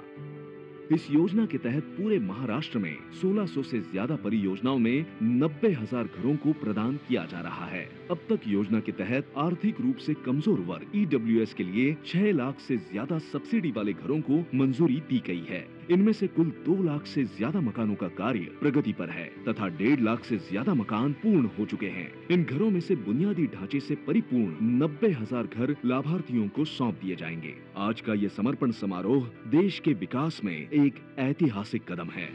इस योजना के तहत पूरे महाराष्ट्र में 1600 से ज्यादा परियोजनाओं में नब्बे हजार घरों को प्रदान किया जा रहा है अब तक योजना के तहत आर्थिक रूप से कमजोर वर्ग ई e के लिए छह लाख से ज्यादा सब्सिडी वाले घरों को मंजूरी दी गई है इनमें से कुल दो लाख से ज्यादा मकानों का कार्य प्रगति पर है तथा डेढ़ लाख से ज्यादा मकान पूर्ण हो चुके हैं इन घरों में से बुनियादी ढांचे से परिपूर्ण नब्बे हजार घर लाभार्थियों को सौंप दिए जाएंगे आज का ये समर्पण समारोह देश के विकास में एक ऐतिहासिक कदम है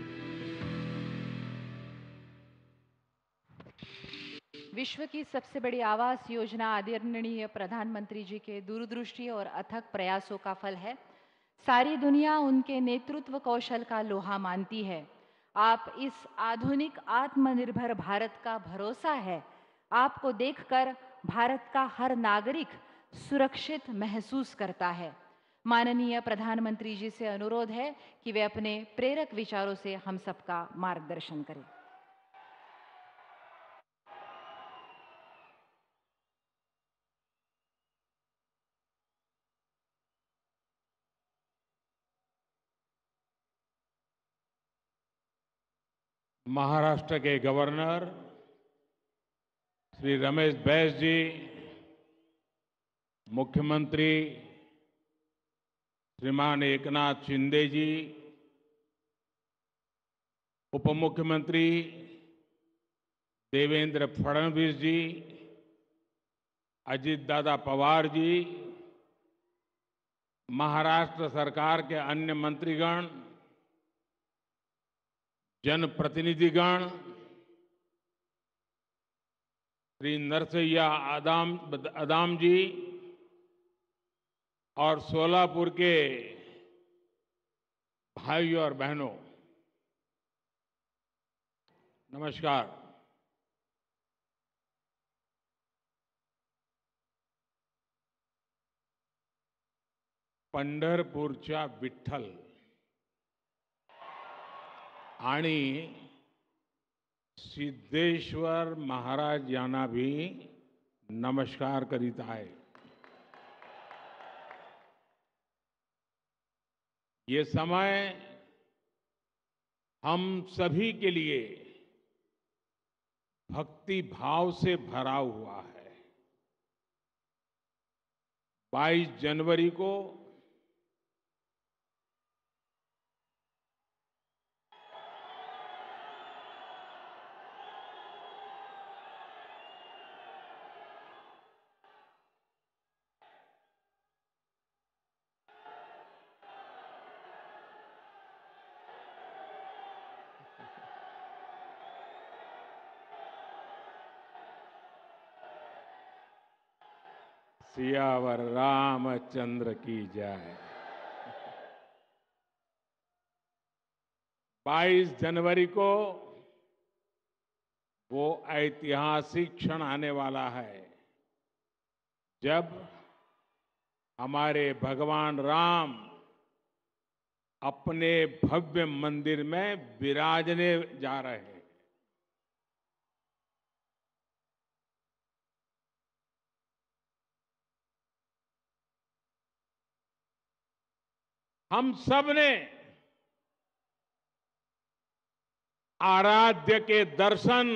विश्व की सबसे बड़ी आवास योजना आदरणीय प्रधानमंत्री जी के दूरदृष्टि और अथक प्रयासों का फल है सारी दुनिया उनके नेतृत्व कौशल का लोहा मानती है आप इस आधुनिक आत्मनिर्भर भारत का भरोसा है आपको देखकर भारत का हर नागरिक सुरक्षित महसूस करता है माननीय प्रधानमंत्री जी से अनुरोध है कि वे अपने प्रेरक विचारों से हम सबका मार्गदर्शन करें
महाराष्ट्र के गवर्नर श्री रमेश बैस जी मुख्यमंत्री श्रीमान एकनाथ शिंदे जी उप मुख्यमंत्री देवेंद्र फडणवीस जी अजीत दादा पवार जी महाराष्ट्र सरकार के अन्य मंत्रीगण जनप्रतिनिधिगण श्री नरसैया आदाम आदाम जी और सोलापुर के भाई और बहनों नमस्कार पंडरपुर विठ्ठल सिद्धेश्वर महाराज याना भी नमस्कार करीता है ये समय हम सभी के लिए भक्ति भाव से भरा हुआ है 22 जनवरी को सियावर रामचंद्र की जय 22 जनवरी को वो ऐतिहासिक क्षण आने वाला है जब हमारे भगवान राम अपने भव्य मंदिर में विराजने जा रहे हैं हम सब ने आराध्य के दर्शन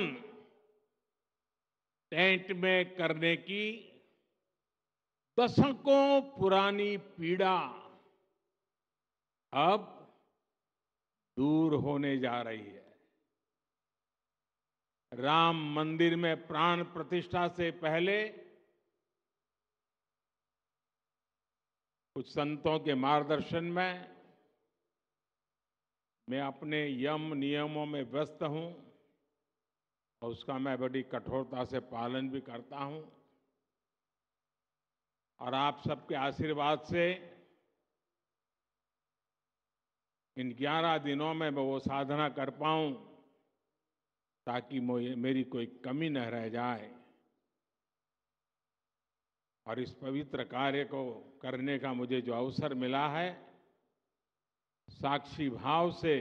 टेंट में करने की दशकों पुरानी पीड़ा अब दूर होने जा रही है राम मंदिर में प्राण प्रतिष्ठा से पहले कुछ संतों के मार्गदर्शन में मैं अपने यम नियमों में व्यस्त हूँ और उसका मैं बड़ी कठोरता से पालन भी करता हूँ और आप सबके आशीर्वाद से इन ग्यारह दिनों में मैं वो साधना कर पाऊँ ताकि मेरी कोई कमी न रह जाए और इस पवित्र कार्य को करने का मुझे जो अवसर मिला है साक्षी भाव से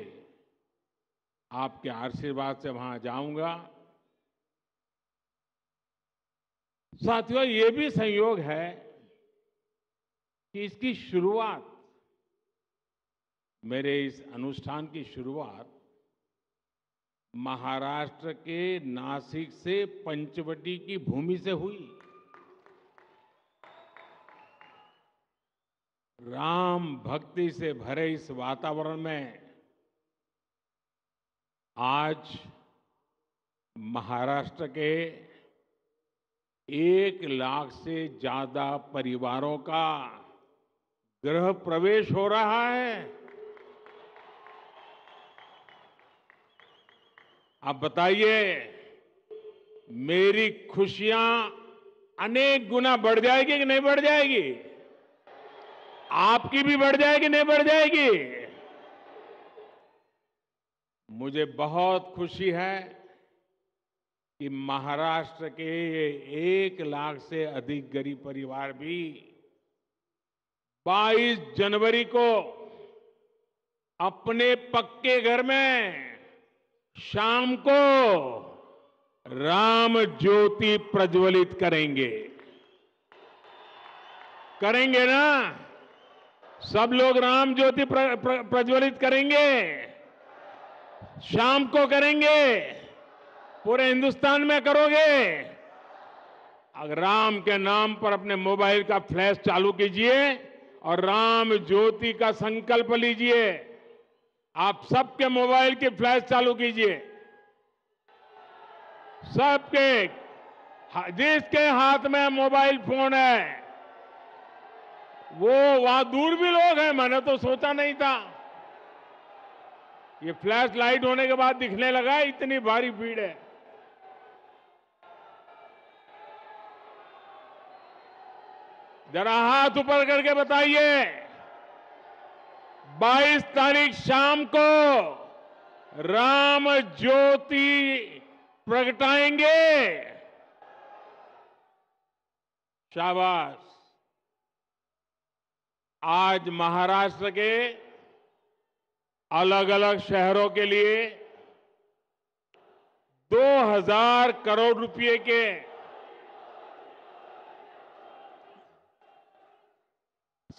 आपके आशीर्वाद से वहां जाऊंगा साथियों ये भी संयोग है कि इसकी शुरुआत मेरे इस अनुष्ठान की शुरुआत महाराष्ट्र के नासिक से पंचवटी की भूमि से हुई राम भक्ति से भरे इस वातावरण में आज महाराष्ट्र के एक लाख से ज्यादा परिवारों का गृह प्रवेश हो रहा है आप बताइए मेरी खुशियां अनेक गुना बढ़ जाएगी कि नहीं बढ़ जाएगी आपकी भी बढ़ जाएगी नहीं बढ़ जाएगी मुझे बहुत खुशी है कि महाराष्ट्र के एक लाख से अधिक गरीब परिवार भी 22 जनवरी को अपने पक्के घर में शाम को राम ज्योति प्रज्वलित करेंगे करेंगे ना सब लोग राम ज्योति प्रज्वलित करेंगे शाम को करेंगे पूरे हिंदुस्तान में करोगे अगर राम के नाम पर अपने मोबाइल का फ्लैश चालू कीजिए और राम ज्योति का संकल्प लीजिए आप सबके मोबाइल की फ्लैश चालू कीजिए सबके जिसके हाथ में मोबाइल फोन है वो वहां दूर भी लोग हैं मैंने तो सोचा नहीं था ये फ्लैश लाइट होने के बाद दिखने लगा इतनी भारी भीड़ है जरा हाथ ऊपर करके बताइए 22 तारीख शाम को राम ज्योति प्रगटाएंगे शाबाश आज महाराष्ट्र के अलग अलग शहरों के लिए 2000 करोड़ रुपए के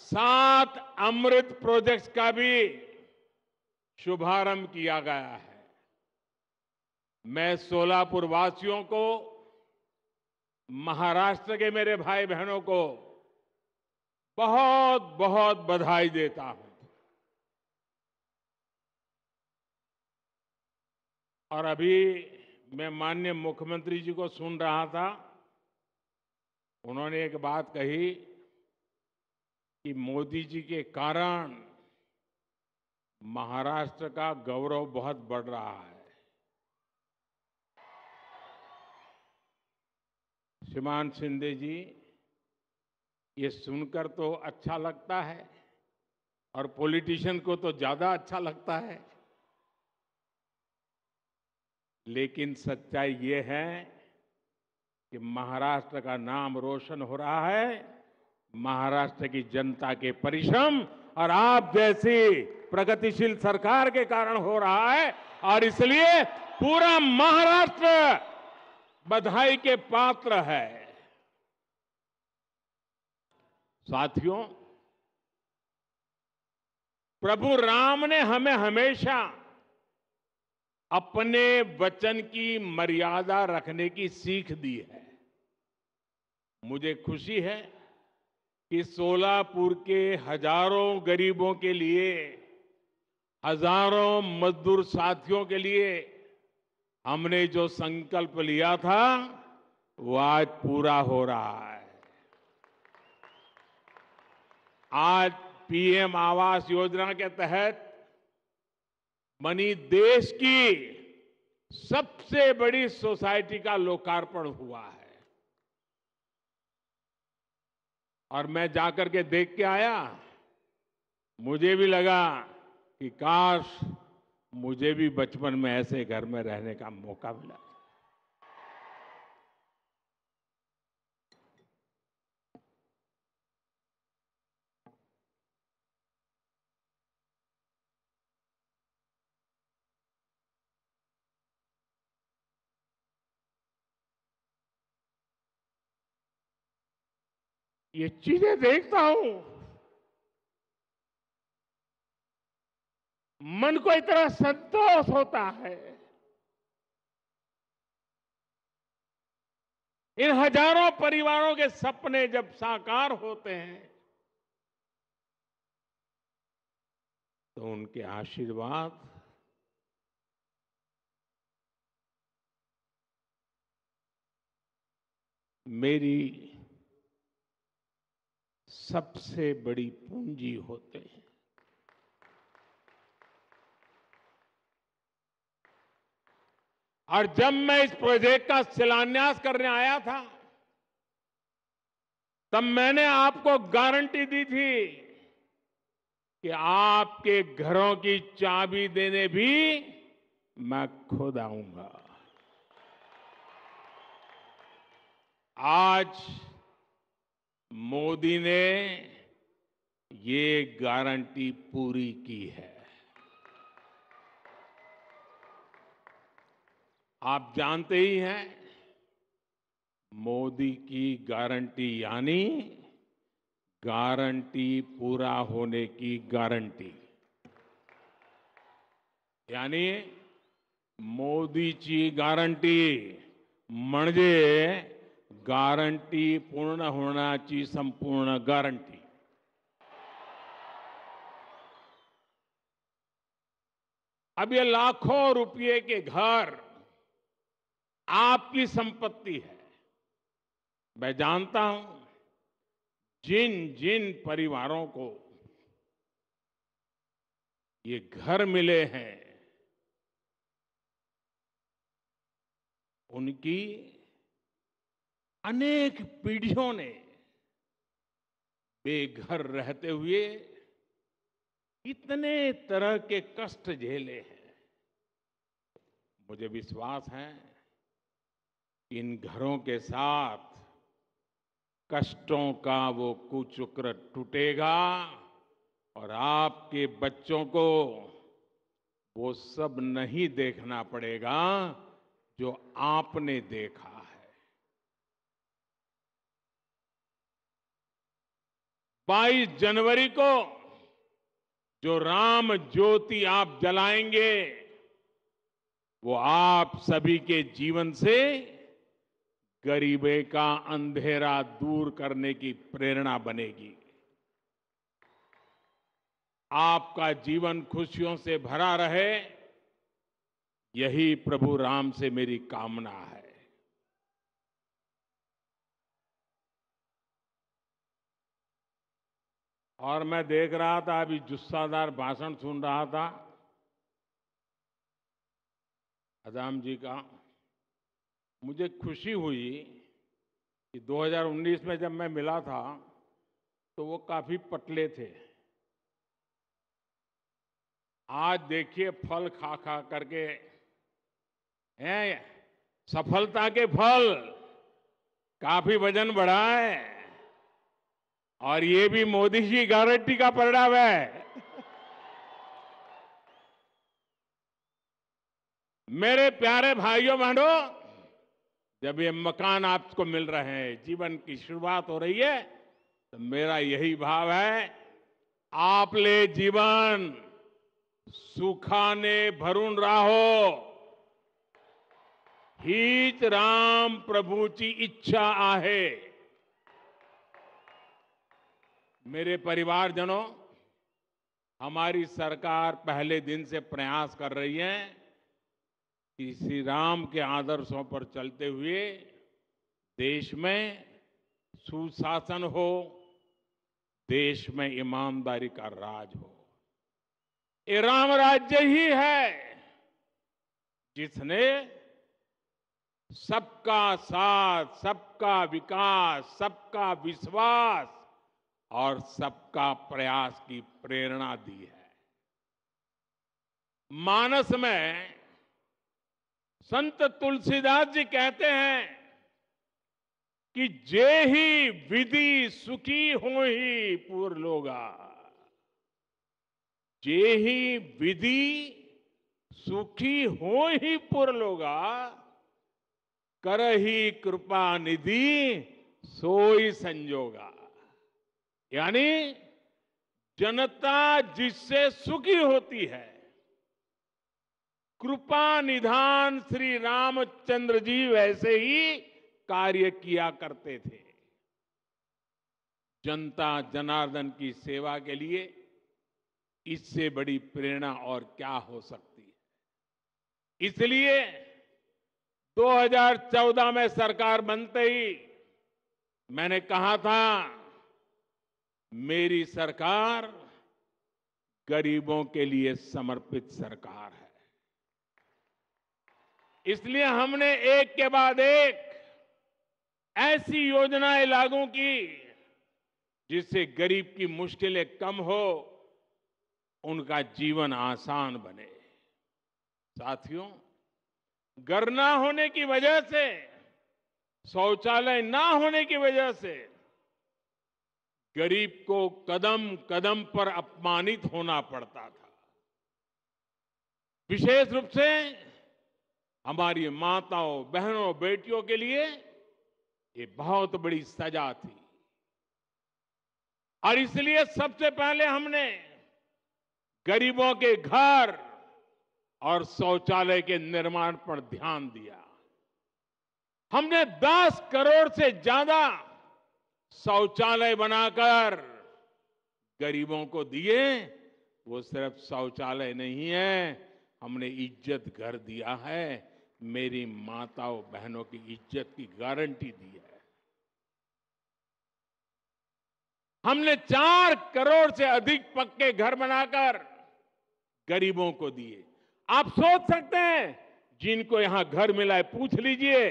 सात अमृत प्रोजेक्ट्स का भी शुभारंभ किया गया है मैं सोलापुर वासियों को महाराष्ट्र के मेरे भाई बहनों को बहुत बहुत बधाई देता हूं और अभी मैं माननीय मुख्यमंत्री जी को सुन रहा था उन्होंने एक बात कही कि मोदी जी के कारण महाराष्ट्र का गौरव बहुत बढ़ रहा है श्रीमान शिंदे जी ये सुनकर तो अच्छा लगता है और पॉलिटिशियन को तो ज्यादा अच्छा लगता है लेकिन सच्चाई ये है कि महाराष्ट्र का नाम रोशन हो रहा है महाराष्ट्र की जनता के परिश्रम और आप जैसी प्रगतिशील सरकार के कारण हो रहा है और इसलिए पूरा महाराष्ट्र बधाई के पात्र है साथियों प्रभु राम ने हमें हमेशा अपने वचन की मर्यादा रखने की सीख दी है मुझे खुशी है कि सोलापुर के हजारों गरीबों के लिए हजारों मजदूर साथियों के लिए हमने जो संकल्प लिया था वो आज पूरा हो रहा है आज पीएम आवास योजना के तहत मनी देश की सबसे बड़ी सोसाइटी का लोकार्पण हुआ है और मैं जाकर के देख के आया मुझे भी लगा कि काश मुझे भी बचपन में ऐसे घर में रहने का मौका मिला ये चीजें देखता हूं मन को इतना संतोष होता है इन हजारों परिवारों के सपने जब साकार होते हैं तो उनके आशीर्वाद मेरी सबसे बड़ी पूंजी होते हैं और जब मैं इस प्रोजेक्ट का शिलान्यास करने आया था तब मैंने आपको गारंटी दी थी कि आपके घरों की चाबी देने भी मैं खुद आऊंगा आज मोदी ने ये गारंटी पूरी की है आप जानते ही हैं मोदी की गारंटी यानी गारंटी पूरा होने की गारंटी यानी मोदी की गारंटी मणजे गारंटी पूर्ण होना ची संपूर्ण गारंटी अब ये लाखों रुपये के घर आपकी संपत्ति है मैं जानता हूं जिन जिन परिवारों को ये घर मिले हैं उनकी अनेक पीढ़ियों ने बेघर रहते हुए कितने तरह के कष्ट झेले हैं मुझे विश्वास है इन घरों के साथ कष्टों का वो कुचुक्र टूटेगा और आपके बच्चों को वो सब नहीं देखना पड़ेगा जो आपने देखा 22 जनवरी को जो राम ज्योति आप जलाएंगे वो आप सभी के जीवन से गरीबे का अंधेरा दूर करने की प्रेरणा बनेगी आपका जीवन खुशियों से भरा रहे यही प्रभु राम से मेरी कामना है और मैं देख रहा था अभी जुस्सादार भाषण सुन रहा था अदाम जी का मुझे खुशी हुई कि 2019 में जब मैं मिला था तो वो काफ़ी पतले थे आज देखिए फल खा खा करके हैं सफलता के फल काफ़ी वजन बढ़ाए है और ये भी मोदी जी गारंटी का परिणाम है मेरे प्यारे भाइयों बहनों जब ये मकान आपको मिल रहे हैं जीवन की शुरुआत हो रही है तो मेरा यही भाव है आप ले जीवन सुखाने भरुण राहो हीच राम प्रभु की इच्छा आहे मेरे परिवारजनों हमारी सरकार पहले दिन से प्रयास कर रही है कि श्री राम के आदर्शों पर चलते हुए देश में सुशासन हो देश में ईमानदारी का राज हो ये राम राज्य ही है जिसने सबका साथ सबका विकास सबका विश्वास और सबका प्रयास की प्रेरणा दी है मानस में संत तुलसीदास जी कहते हैं कि जे ही विधि सुखी हो ही पूर लोगा जे ही विधि सुखी हो ही पूर लोगा कर ही कृपा निधि सोई संजोगा यानी जनता जिससे सुखी होती है कृपा निधान श्री रामचंद्र जी वैसे ही कार्य किया करते थे जनता जनार्दन की सेवा के लिए इससे बड़ी प्रेरणा और क्या हो सकती है इसलिए 2014 में सरकार बनते ही मैंने कहा था मेरी सरकार गरीबों के लिए समर्पित सरकार है इसलिए हमने एक के बाद एक ऐसी योजनाएं लागू की जिससे गरीब की मुश्किलें कम हो उनका जीवन आसान बने साथियों घर ना होने की वजह से शौचालय ना होने की वजह से गरीब को कदम कदम पर अपमानित होना पड़ता था विशेष रूप से हमारी माताओं बहनों बेटियों के लिए ये बहुत बड़ी सजा थी और इसलिए सबसे पहले हमने गरीबों के घर और शौचालय के निर्माण पर ध्यान दिया हमने 10 करोड़ से ज्यादा शौचालय बनाकर गरीबों को दिए वो सिर्फ शौचालय नहीं है हमने इज्जत घर दिया है मेरी माताओं बहनों की इज्जत की गारंटी दी है हमने चार करोड़ से अधिक पक्के घर बनाकर गरीबों को दिए आप सोच सकते हैं जिनको यहां घर मिला है पूछ लीजिए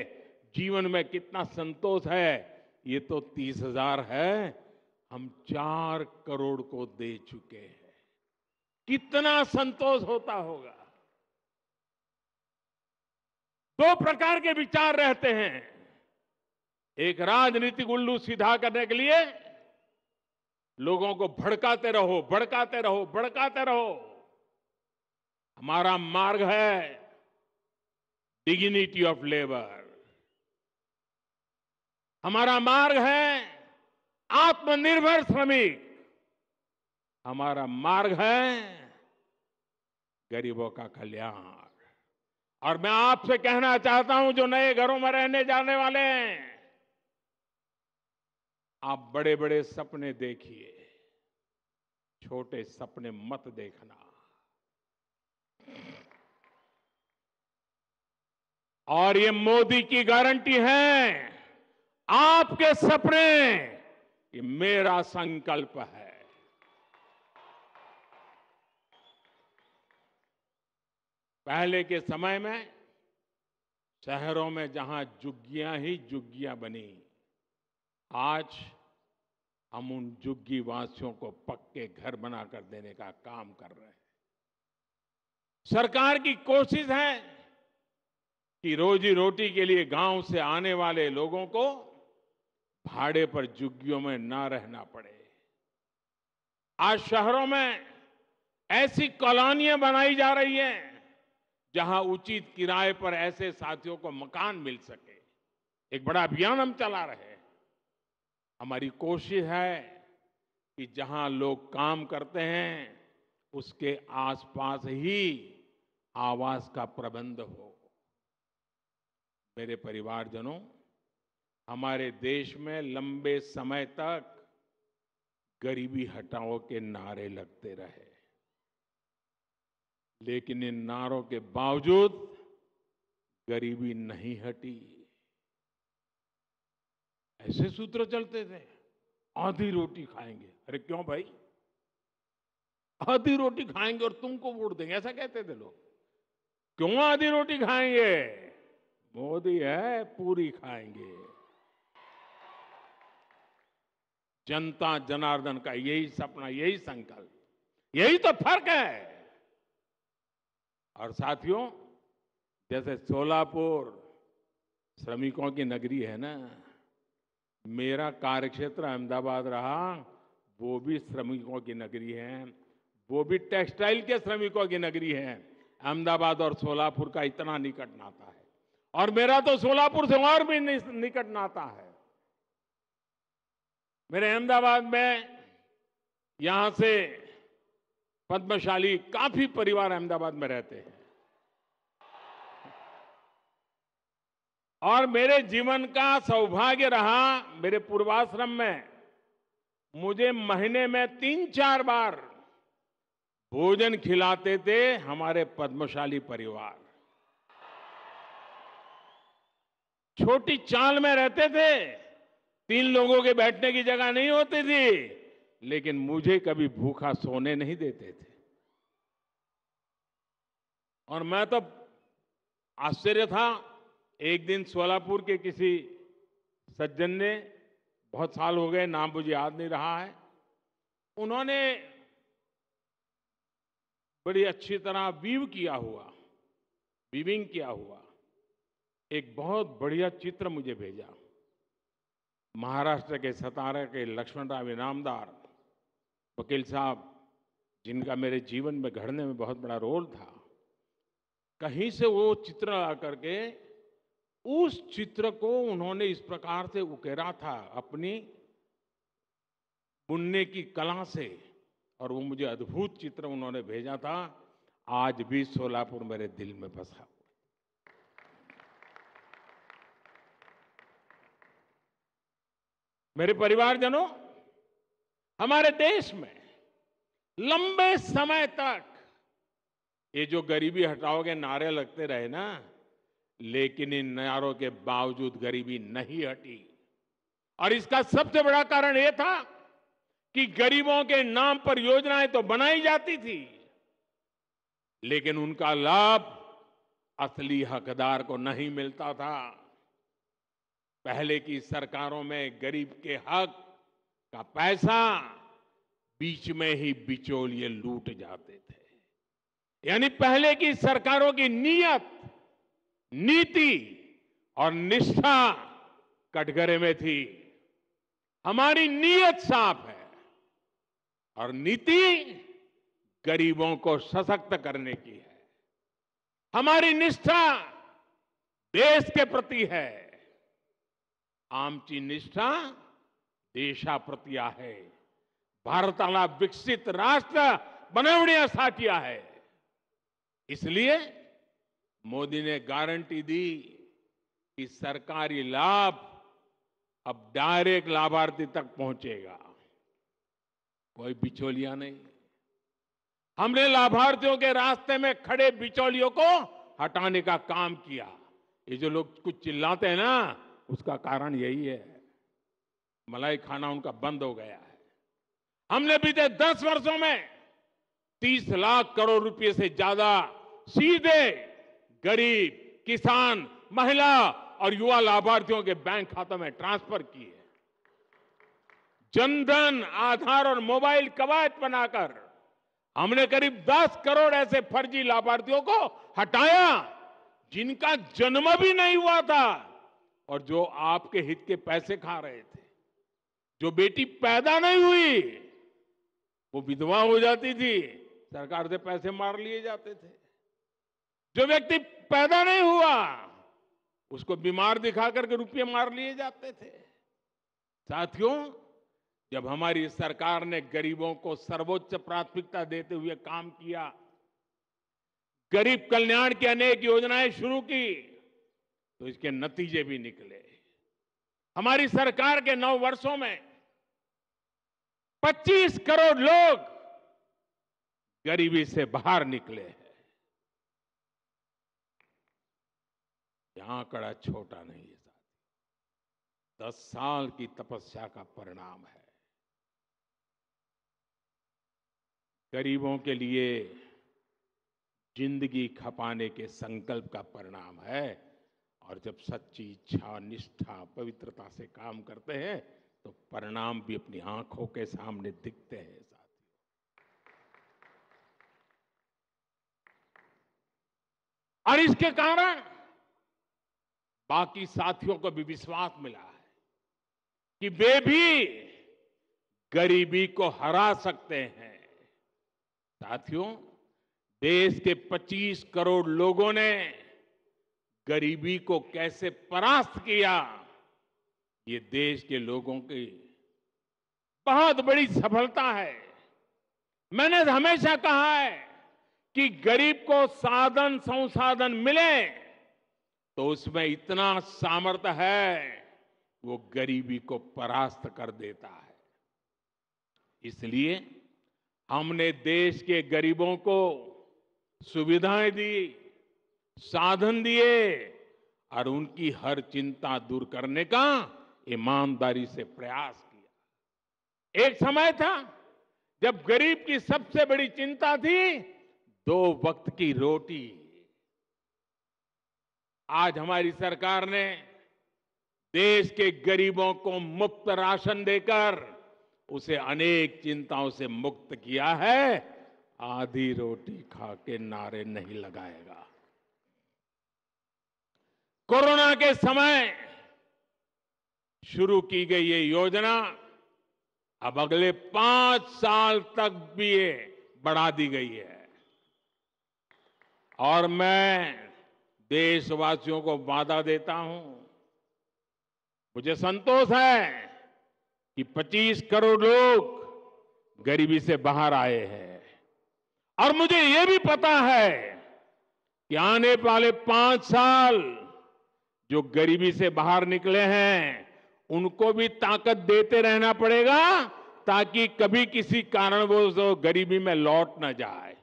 जीवन में कितना संतोष है ये तो तीस हजार है हम चार करोड़ को दे चुके हैं कितना संतोष होता होगा दो प्रकार के विचार रहते हैं एक राजनीतिक उल्लू सीधा करने के लिए लोगों को भड़काते रहो भड़काते रहो भड़काते रहो हमारा मार्ग है डिग्निटी ऑफ लेबर हमारा मार्ग है आत्मनिर्भर श्रमिक हमारा मार्ग है गरीबों का कल्याण और मैं आपसे कहना चाहता हूं जो नए घरों में रहने जाने वाले हैं आप बड़े बड़े सपने देखिए छोटे सपने मत देखना और ये मोदी की गारंटी है आपके सपने ये मेरा संकल्प है पहले के समय में शहरों में जहां जुग्गियां ही जुग्गियां बनी आज हम उन जुग्गी वासियों को पक्के घर बनाकर देने का काम कर रहे हैं सरकार की कोशिश है कि रोजी रोटी के लिए गांव से आने वाले लोगों को भाड़े पर झुग्गियों में ना रहना पड़े आज शहरों में ऐसी कॉलोनियां बनाई जा रही हैं जहां उचित किराए पर ऐसे साथियों को मकान मिल सके एक बड़ा अभियान हम चला रहे हैं हमारी कोशिश है कि जहां लोग काम करते हैं उसके आसपास ही आवास का प्रबंध हो मेरे परिवारजनों हमारे देश में लंबे समय तक गरीबी हटाओ के नारे लगते रहे लेकिन इन नारों के बावजूद गरीबी नहीं हटी ऐसे सूत्र चलते थे आधी रोटी खाएंगे अरे क्यों भाई आधी रोटी खाएंगे और तुमको वोट देंगे ऐसा कहते थे लोग क्यों आधी रोटी खाएंगे मोदी है पूरी खाएंगे जनता जनार्दन का यही सपना यही संकल्प यही तो फर्क है और साथियों जैसे सोलापुर श्रमिकों की नगरी है ना मेरा कार्यक्षेत्र अहमदाबाद रहा वो भी श्रमिकों की नगरी है वो भी टेक्सटाइल के श्रमिकों की नगरी है अहमदाबाद और सोलापुर का इतना निकट नाता है और मेरा तो सोलापुर से और भी निकट नाता है मेरे अहमदाबाद में यहां से पद्मशाली काफी परिवार अहमदाबाद में रहते हैं और मेरे जीवन का सौभाग्य रहा मेरे पूर्वाश्रम में मुझे महीने में तीन चार बार भोजन खिलाते थे हमारे पद्मशाली परिवार छोटी चाल में रहते थे तीन लोगों के बैठने की जगह नहीं होती थी लेकिन मुझे कभी भूखा सोने नहीं देते थे और मैं तो आश्चर्य था एक दिन सोलापुर के किसी सज्जन ने बहुत साल हो गए नाम मुझे याद नहीं रहा है उन्होंने बड़ी अच्छी तरह वीव किया हुआ वीविंग किया हुआ एक बहुत बढ़िया चित्र मुझे भेजा महाराष्ट्र के सतारा के लक्ष्मणराव इनामदार वकील साहब जिनका मेरे जीवन में घड़ने में बहुत बड़ा रोल था कहीं से वो चित्र ला करके उस चित्र को उन्होंने इस प्रकार से उकेरा था अपनी बुनने की कला से और वो मुझे अद्भुत चित्र उन्होंने भेजा था आज भी सोलापुर मेरे दिल में बसा मेरे परिवारजनों हमारे देश में लंबे समय तक ये जो गरीबी हटाओ के नारे लगते रहे ना लेकिन इन नारों के बावजूद गरीबी नहीं हटी और इसका सबसे बड़ा कारण यह था कि गरीबों के नाम पर योजनाएं तो बनाई जाती थी लेकिन उनका लाभ असली हकदार को नहीं मिलता था पहले की सरकारों में गरीब के हक का पैसा बीच में ही बिचौलिए लूट जाते थे यानी पहले की सरकारों की नीयत नीति और निष्ठा कटघरे में थी हमारी नीयत साफ है और नीति गरीबों को सशक्त करने की है हमारी निष्ठा देश के प्रति है आमची निष्ठा देशा है भारत भारताला विकसित राष्ट्र बनवण्यासाठी है इसलिए मोदी ने गारंटी दी कि सरकारी लाभ अब डायरेक्ट लाभार्थी तक पहुंचेगा कोई बिचौलिया नहीं हमने लाभार्थियों के रास्ते में खड़े बिचौलियों को हटाने का काम किया ये जो लोग कुछ चिल्लाते हैं ना उसका कारण यही है मलाई खाना उनका बंद हो गया है हमने बीते दस वर्षों में तीस लाख करोड़ रुपए से ज्यादा सीधे गरीब किसान महिला और युवा लाभार्थियों के बैंक खातों में ट्रांसफर किए जनधन आधार और मोबाइल कवायद बनाकर हमने करीब 10 करोड़ ऐसे फर्जी लाभार्थियों को हटाया जिनका जन्म भी नहीं हुआ था और जो आपके हित के पैसे खा रहे थे जो बेटी पैदा नहीं हुई वो विधवा हो जाती थी सरकार से पैसे मार लिए जाते थे जो व्यक्ति पैदा नहीं हुआ उसको बीमार दिखा करके रुपये मार लिए जाते थे साथियों जब हमारी सरकार ने गरीबों को सर्वोच्च प्राथमिकता देते हुए काम किया गरीब कल्याण की अनेक योजनाएं शुरू की तो इसके नतीजे भी निकले हमारी सरकार के नौ वर्षों में 25 करोड़ लोग गरीबी से बाहर निकले हैं यहां कड़ा छोटा नहीं है साथी दस साल की तपस्या का परिणाम है गरीबों के लिए जिंदगी खपाने के संकल्प का परिणाम है और जब सच्ची इच्छा निष्ठा पवित्रता से काम करते हैं तो परिणाम भी अपनी आंखों के सामने दिखते हैं साथियों और इसके कारण बाकी साथियों को भी विश्वास मिला है कि वे भी गरीबी को हरा सकते हैं साथियों देश के 25 करोड़ लोगों ने गरीबी को कैसे परास्त किया ये देश के लोगों की बहुत बड़ी सफलता है मैंने हमेशा कहा है कि गरीब को साधन संसाधन मिले तो उसमें इतना सामर्थ्य है वो गरीबी को परास्त कर देता है इसलिए हमने देश के गरीबों को सुविधाएं दी साधन दिए और उनकी हर चिंता दूर करने का ईमानदारी से प्रयास किया एक समय था जब गरीब की सबसे बड़ी चिंता थी दो वक्त की रोटी आज हमारी सरकार ने देश के गरीबों को मुफ्त राशन देकर उसे अनेक चिंताओं से मुक्त किया है आधी रोटी खा के नारे नहीं लगाएगा कोरोना के समय शुरू की गई ये योजना अब अगले पांच साल तक भी ये बढ़ा दी गई है और मैं देशवासियों को वादा देता हूं मुझे संतोष है कि 25 करोड़ लोग गरीबी से बाहर आए हैं और मुझे ये भी पता है कि आने वाले पांच साल जो गरीबी से बाहर निकले हैं उनको भी ताकत देते रहना पड़ेगा ताकि कभी किसी कारण वो गरीबी में लौट ना जाए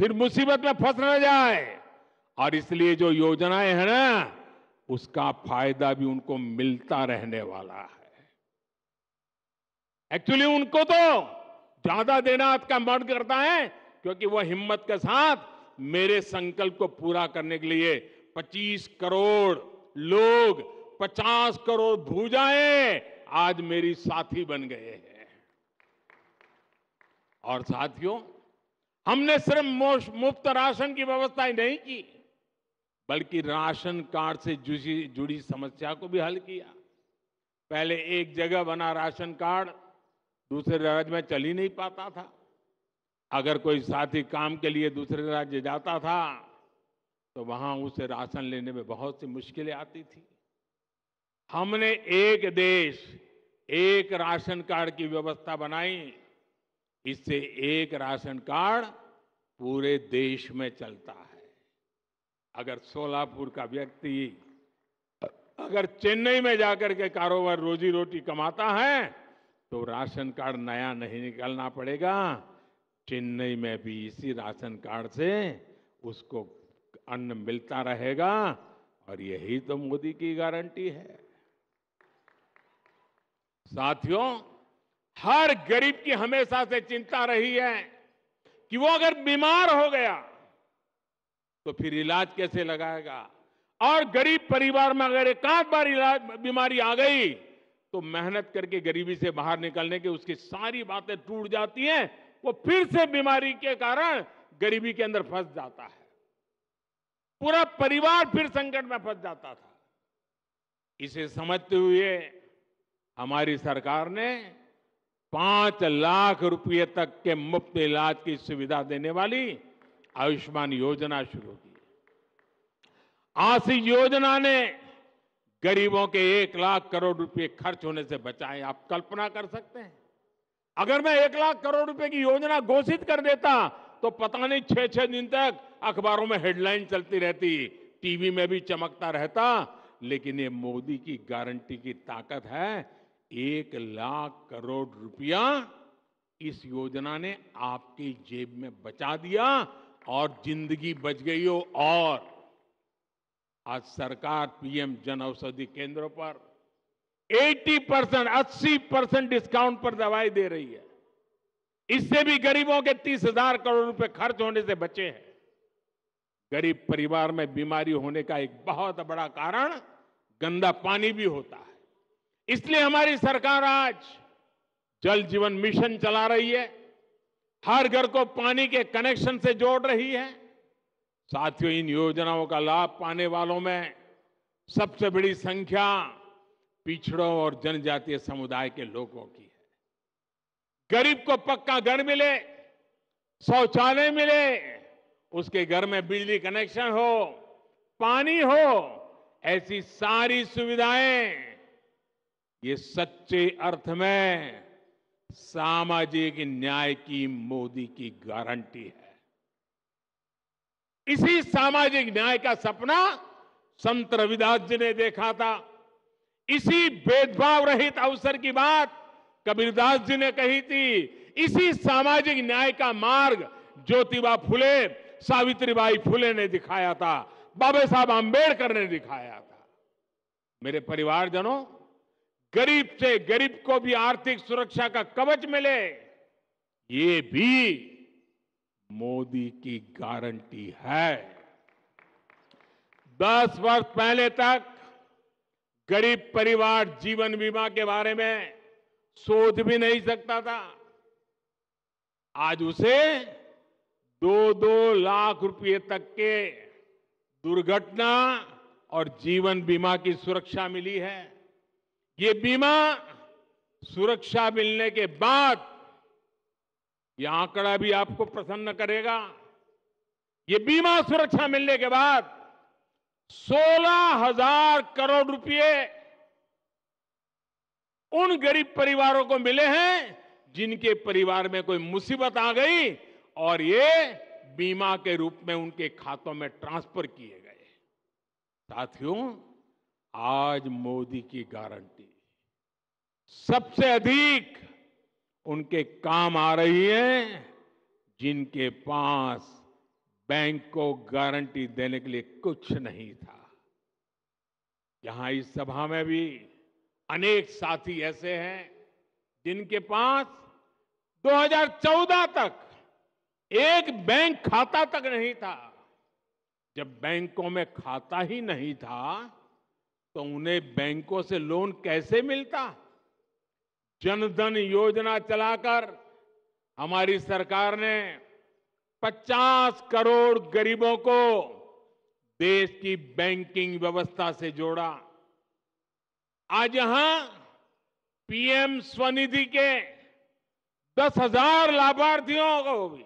फिर मुसीबत में फंस ना जाए और इसलिए जो योजनाएं हैं ना उसका फायदा भी उनको मिलता रहने वाला है एक्चुअली उनको तो ज्यादा देना आपका मन करता है क्योंकि वो हिम्मत के साथ मेरे संकल्प को पूरा करने के लिए 25 करोड़ लोग 50 करोड़ भूजाएं आज मेरी साथी बन गए हैं और साथियों हमने सिर्फ मुफ्त राशन की व्यवस्था ही नहीं की बल्कि राशन कार्ड से जुड़ी जुड़ी समस्या को भी हल किया पहले एक जगह बना राशन कार्ड दूसरे राज्य में चल ही नहीं पाता था अगर कोई साथी काम के लिए दूसरे राज्य जाता था तो वहां उसे राशन लेने में बहुत सी मुश्किलें आती थी हमने एक देश एक राशन कार्ड की व्यवस्था बनाई इससे एक राशन कार्ड पूरे देश में चलता है अगर सोलापुर का व्यक्ति अगर चेन्नई में जाकर के कारोबार रोजी रोटी कमाता है तो राशन कार्ड नया नहीं निकलना पड़ेगा चेन्नई में भी इसी राशन कार्ड से उसको अन्न मिलता रहेगा और यही तो मोदी की गारंटी है साथियों हर गरीब की हमेशा से चिंता रही है कि वो अगर बीमार हो गया तो फिर इलाज कैसे लगाएगा और गरीब परिवार में अगर एक आध बार इलाज बीमारी आ गई तो मेहनत करके गरीबी से बाहर निकलने की उसकी सारी बातें टूट जाती हैं वो फिर से बीमारी के कारण गरीबी के अंदर फंस जाता है पूरा परिवार फिर संकट में फंस जाता था इसे समझते हुए हमारी सरकार ने पांच लाख रुपए तक के मुफ्त इलाज की सुविधा देने वाली आयुष्मान योजना शुरू की आसी योजना ने गरीबों के एक लाख करोड़ रुपए खर्च होने से बचाए आप कल्पना कर सकते हैं अगर मैं एक लाख करोड़ रुपए की योजना घोषित कर देता तो पता नहीं छह छह दिन तक अखबारों में हेडलाइन चलती रहती टीवी में भी चमकता रहता लेकिन ये मोदी की गारंटी की ताकत है एक लाख करोड़ रुपया इस योजना ने आपकी जेब में बचा दिया और जिंदगी बच गई हो और आज सरकार पीएम जन औषधि केंद्रों पर 80 परसेंट अस्सी परसेंट डिस्काउंट पर दवाई दे रही है इससे भी गरीबों के तीस हजार करोड़ रुपए खर्च होने से बचे हैं गरीब परिवार में बीमारी होने का एक बहुत बड़ा कारण गंदा पानी भी होता है इसलिए हमारी सरकार आज जल जीवन मिशन चला रही है हर घर को पानी के कनेक्शन से जोड़ रही है साथियों इन योजनाओं का लाभ पाने वालों में सबसे बड़ी संख्या पिछड़ों और जनजातीय समुदाय के लोगों की है गरीब को पक्का घर मिले शौचालय मिले उसके घर में बिजली कनेक्शन हो पानी हो ऐसी सारी सुविधाएं ये सच्चे अर्थ में सामाजिक न्याय की मोदी की गारंटी है इसी सामाजिक न्याय का सपना संत रविदास जी ने देखा था इसी भेदभाव रहित अवसर की बात कबीरदास जी ने कही थी इसी सामाजिक न्याय का मार्ग ज्योतिबा फुले सावित्रीबाई फुले ने दिखाया था बाबे साहब आंबेडकर ने दिखाया था मेरे परिवारजनों गरीब से गरीब को भी आर्थिक सुरक्षा का कवच मिले ये भी मोदी की गारंटी है दस वर्ष पहले तक गरीब परिवार जीवन बीमा के बारे में सोच भी नहीं सकता था आज उसे दो दो लाख रुपए तक के दुर्घटना और जीवन बीमा की सुरक्षा मिली है ये बीमा सुरक्षा मिलने के बाद यह आंकड़ा भी आपको प्रसन्न करेगा ये बीमा सुरक्षा मिलने के बाद सोलह हजार करोड़ रुपए उन गरीब परिवारों को मिले हैं जिनके परिवार में कोई मुसीबत आ गई और ये बीमा के रूप में उनके खातों में ट्रांसफर किए गए साथियों आज मोदी की गारंटी सबसे अधिक उनके काम आ रही है जिनके पास बैंक को गारंटी देने के लिए कुछ नहीं था यहां इस सभा में भी अनेक साथी ऐसे हैं जिनके पास 2014 तक एक बैंक खाता तक नहीं था जब बैंकों में खाता ही नहीं था तो उन्हें बैंकों से लोन कैसे मिलता जनधन योजना चलाकर हमारी सरकार ने 50 करोड़ गरीबों को देश की बैंकिंग व्यवस्था से जोड़ा आज यहां पीएम स्वनिधि के दस हजार लाभार्थियों को भी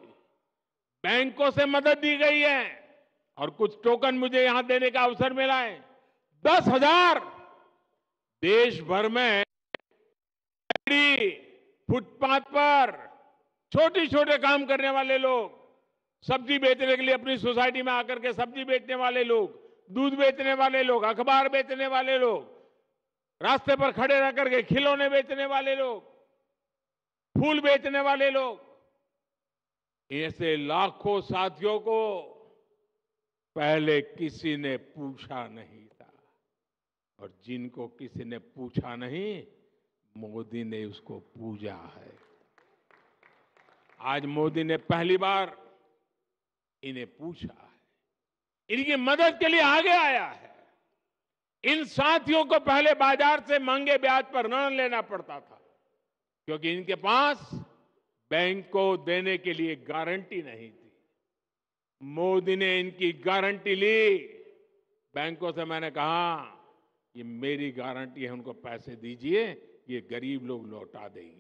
बैंकों से मदद दी गई है और कुछ टोकन मुझे यहां देने का अवसर मिला है दस हजार देश भर में फुटपाथ पर छोटे छोटे काम करने वाले लोग सब्जी बेचने के लिए अपनी सोसाइटी में आकर के सब्जी बेचने वाले लोग दूध बेचने वाले लोग अखबार बेचने वाले लोग रास्ते पर खड़े रहकर के खिलौने बेचने वाले लोग फूल बेचने वाले लोग ऐसे लाखों साथियों को पहले किसी ने पूछा नहीं था और जिनको किसी ने पूछा नहीं मोदी ने उसको पूजा है आज मोदी ने पहली बार इन्हें पूछा है इनकी मदद के लिए आगे आया है इन साथियों को पहले बाजार से मांगे ब्याज पर ऋण लेना पड़ता था क्योंकि इनके पास बैंक को देने के लिए गारंटी नहीं थी मोदी ने इनकी गारंटी ली बैंकों से मैंने कहा ये मेरी गारंटी है उनको पैसे दीजिए ये गरीब लोग लौटा देंगे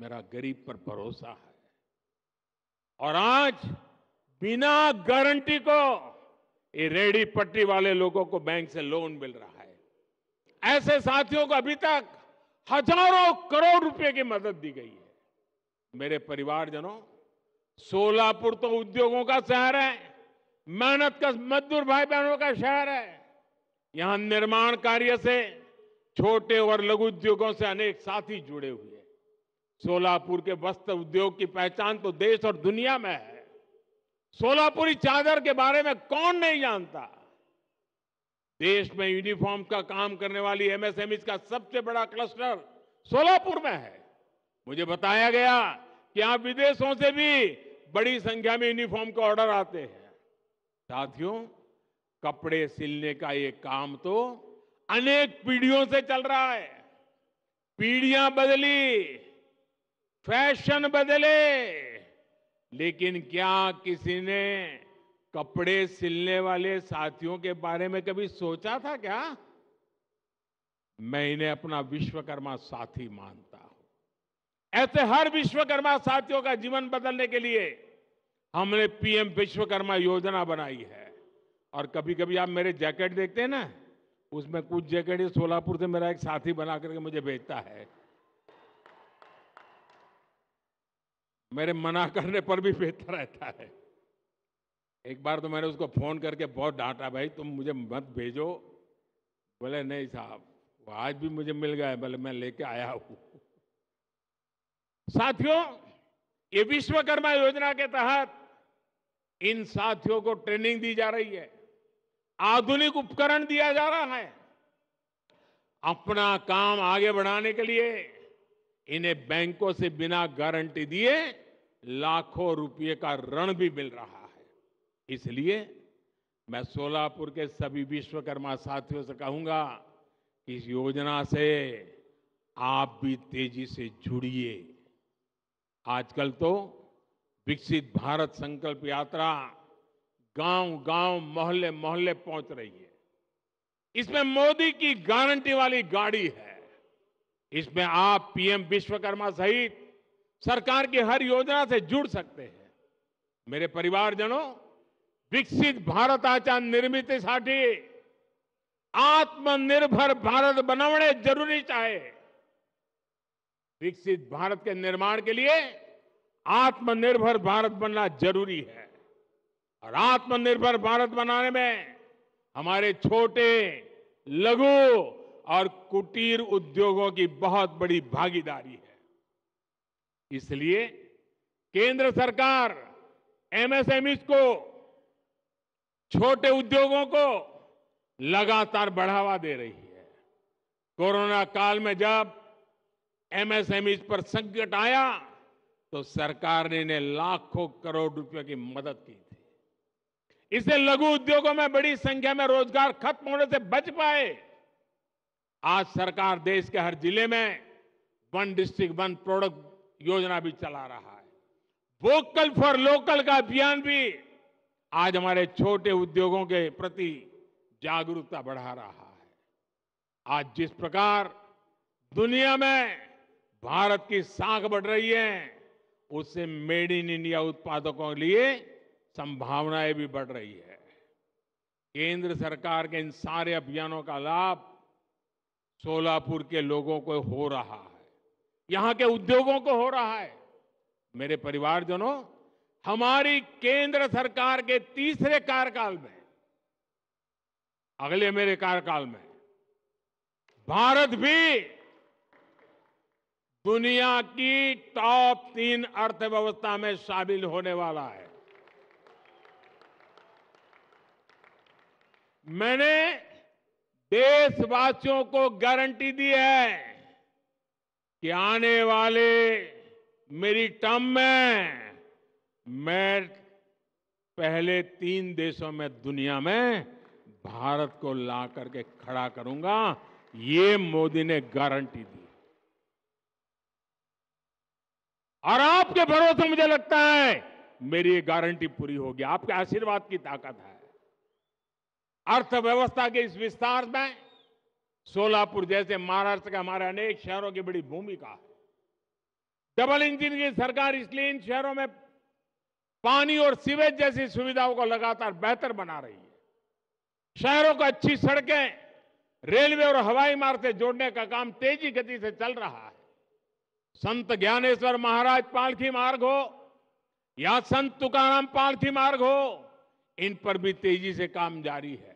मेरा गरीब पर भरोसा है और आज बिना गारंटी को ये रेडी पट्टी वाले लोगों को बैंक से लोन मिल रहा है ऐसे साथियों को अभी तक हजारों करोड़ रुपए की मदद दी गई है मेरे परिवारजनों सोलापुर तो उद्योगों का शहर है मेहनत का मजदूर भाई बहनों का शहर है यहां निर्माण कार्य से छोटे और लघु उद्योगों से अनेक साथी जुड़े हुए हैं सोलापुर के वस्त्र उद्योग की पहचान तो देश और दुनिया में है सोलापुरी चादर के बारे में कौन नहीं जानता देश में यूनिफॉर्म का काम करने वाली एमएसएमई का सबसे बड़ा क्लस्टर सोलापुर में है मुझे बताया गया कि यहां विदेशों से भी बड़ी संख्या में यूनिफॉर्म के ऑर्डर आते हैं साथियों कपड़े सिलने का ये काम तो अनेक पीढ़ियों से चल रहा है पीढ़ियां बदली फैशन बदले लेकिन क्या किसी ने कपड़े सिलने वाले साथियों के बारे में कभी सोचा था क्या मैं इन्हें अपना विश्वकर्मा साथी मानता हूं ऐसे हर विश्वकर्मा साथियों का जीवन बदलने के लिए हमने पीएम विश्वकर्मा योजना बनाई है और कभी कभी आप मेरे जैकेट देखते हैं ना उसमें कुछ जैकेट सोलापुर से मेरा एक साथी बना करके मुझे भेजता है मेरे मना करने पर भी बेहतर रहता है एक बार तो मैंने उसको फ़ोन करके बहुत डांटा भाई तुम मुझे मत भेजो बोले नहीं साहब वो आज भी मुझे मिल गए बोले मैं लेके आया हूं साथियों ये विश्वकर्मा योजना के तहत इन साथियों को ट्रेनिंग दी जा रही है आधुनिक उपकरण दिया जा रहा है अपना काम आगे बढ़ाने के लिए इन्हें बैंकों से बिना गारंटी दिए लाखों रुपए का ऋण भी मिल रहा है इसलिए मैं सोलापुर के सभी विश्वकर्मा साथियों से कहूंगा कि इस योजना से आप भी तेजी से जुड़िए आजकल तो विकसित भारत संकल्प यात्रा गांव गांव मोहल्ले मोहल्ले पहुंच रही है इसमें मोदी की गारंटी वाली गाड़ी है इसमें आप पीएम विश्वकर्मा सहित सरकार की हर योजना से जुड़ सकते हैं मेरे परिवारजनों विकसित भारत भारताच्या साठी आत्मनिर्भर भारत बनवणे जरूरी चाहे विकसित भारत के निर्माण के लिए आत्मनिर्भर भारत बनना जरूरी है और आत्मनिर्भर भारत बनाने में हमारे छोटे लघु और कुटीर उद्योगों की बहुत बड़ी भागीदारी है इसलिए केंद्र सरकार एमएसएमई e को छोटे उद्योगों को लगातार बढ़ावा दे रही है कोरोना काल में जब एमएसएमई पर संकट आया तो सरकार ने इन्हें लाखों करोड़ रुपए की मदद की थी इससे लघु उद्योगों में बड़ी संख्या में रोजगार खत्म होने से बच पाए आज सरकार देश के हर जिले में वन डिस्ट्रिक्ट वन प्रोडक्ट योजना भी चला रहा है वोकल फॉर लोकल का अभियान भी आज हमारे छोटे उद्योगों के प्रति जागरूकता बढ़ा रहा है आज जिस प्रकार दुनिया में भारत की साख बढ़ रही है उससे मेड इन इंडिया उत्पादकों के लिए संभावनाएं भी बढ़ रही है केंद्र सरकार के इन सारे अभियानों का लाभ सोलापुर के लोगों को हो रहा है यहां के उद्योगों को हो रहा है मेरे परिवारजनों हमारी केंद्र सरकार के तीसरे कार्यकाल में अगले मेरे कार्यकाल में भारत भी दुनिया की टॉप तीन अर्थव्यवस्था में शामिल होने वाला है मैंने देशवासियों को गारंटी दी है कि आने वाले मेरी टर्म में मैं पहले तीन देशों में दुनिया में भारत को ला करके खड़ा करूंगा ये मोदी ने गारंटी दी और आपके भरोसे मुझे लगता है मेरी ये गारंटी पूरी होगी आपके आशीर्वाद की ताकत है अर्थव्यवस्था के इस विस्तार में सोलापुर जैसे महाराष्ट्र के हमारे अनेक शहरों की बड़ी भूमिका है डबल इंजन की सरकार इसलिए इन शहरों में पानी और सीवेज जैसी सुविधाओं को लगातार बेहतर बना रही है शहरों को अच्छी सड़कें रेलवे और हवाई मार्ग से जोड़ने का काम तेजी गति से चल रहा है संत ज्ञानेश्वर महाराज पालखी मार्ग हो या संत तुकाराम पालखी मार्ग हो इन पर भी तेजी से काम जारी है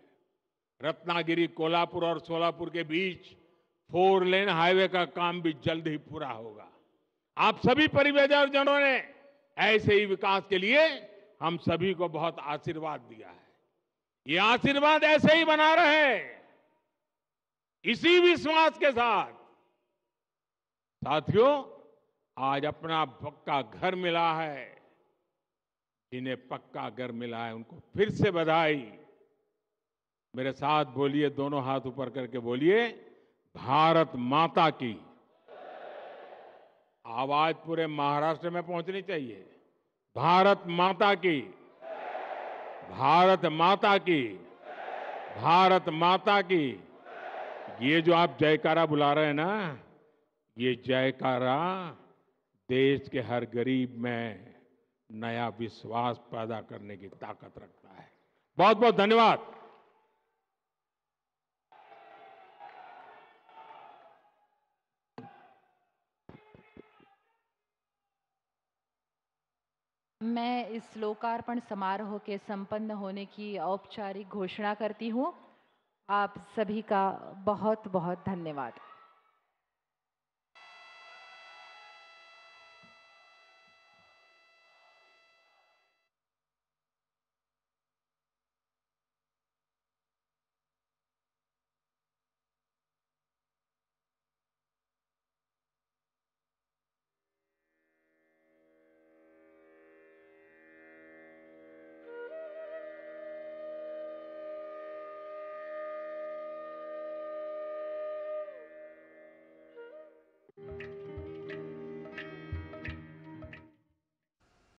रत्नागिरी कोल्हापुर और सोलापुर के बीच फोर लेन हाईवे का काम भी जल्द ही पूरा होगा आप सभी परिवेदक जनों ने ऐसे ही विकास के लिए हम सभी को बहुत आशीर्वाद दिया है ये आशीर्वाद ऐसे ही बना रहे इसी विश्वास के साथ साथियों आज अपना पक्का घर मिला है जिन्हें पक्का घर मिला है उनको फिर से बधाई मेरे साथ बोलिए दोनों हाथ ऊपर करके बोलिए भारत माता की आवाज पूरे महाराष्ट्र में पहुंचनी चाहिए भारत माता की भारत माता की भारत माता की ये जो आप जयकारा बुला रहे हैं ना ये जयकारा देश के हर गरीब में नया विश्वास पैदा करने की ताकत रखता है बहुत बहुत धन्यवाद
मैं इस लोकार्पण समारोह के संपन्न होने की औपचारिक घोषणा करती हूँ आप सभी का बहुत बहुत धन्यवाद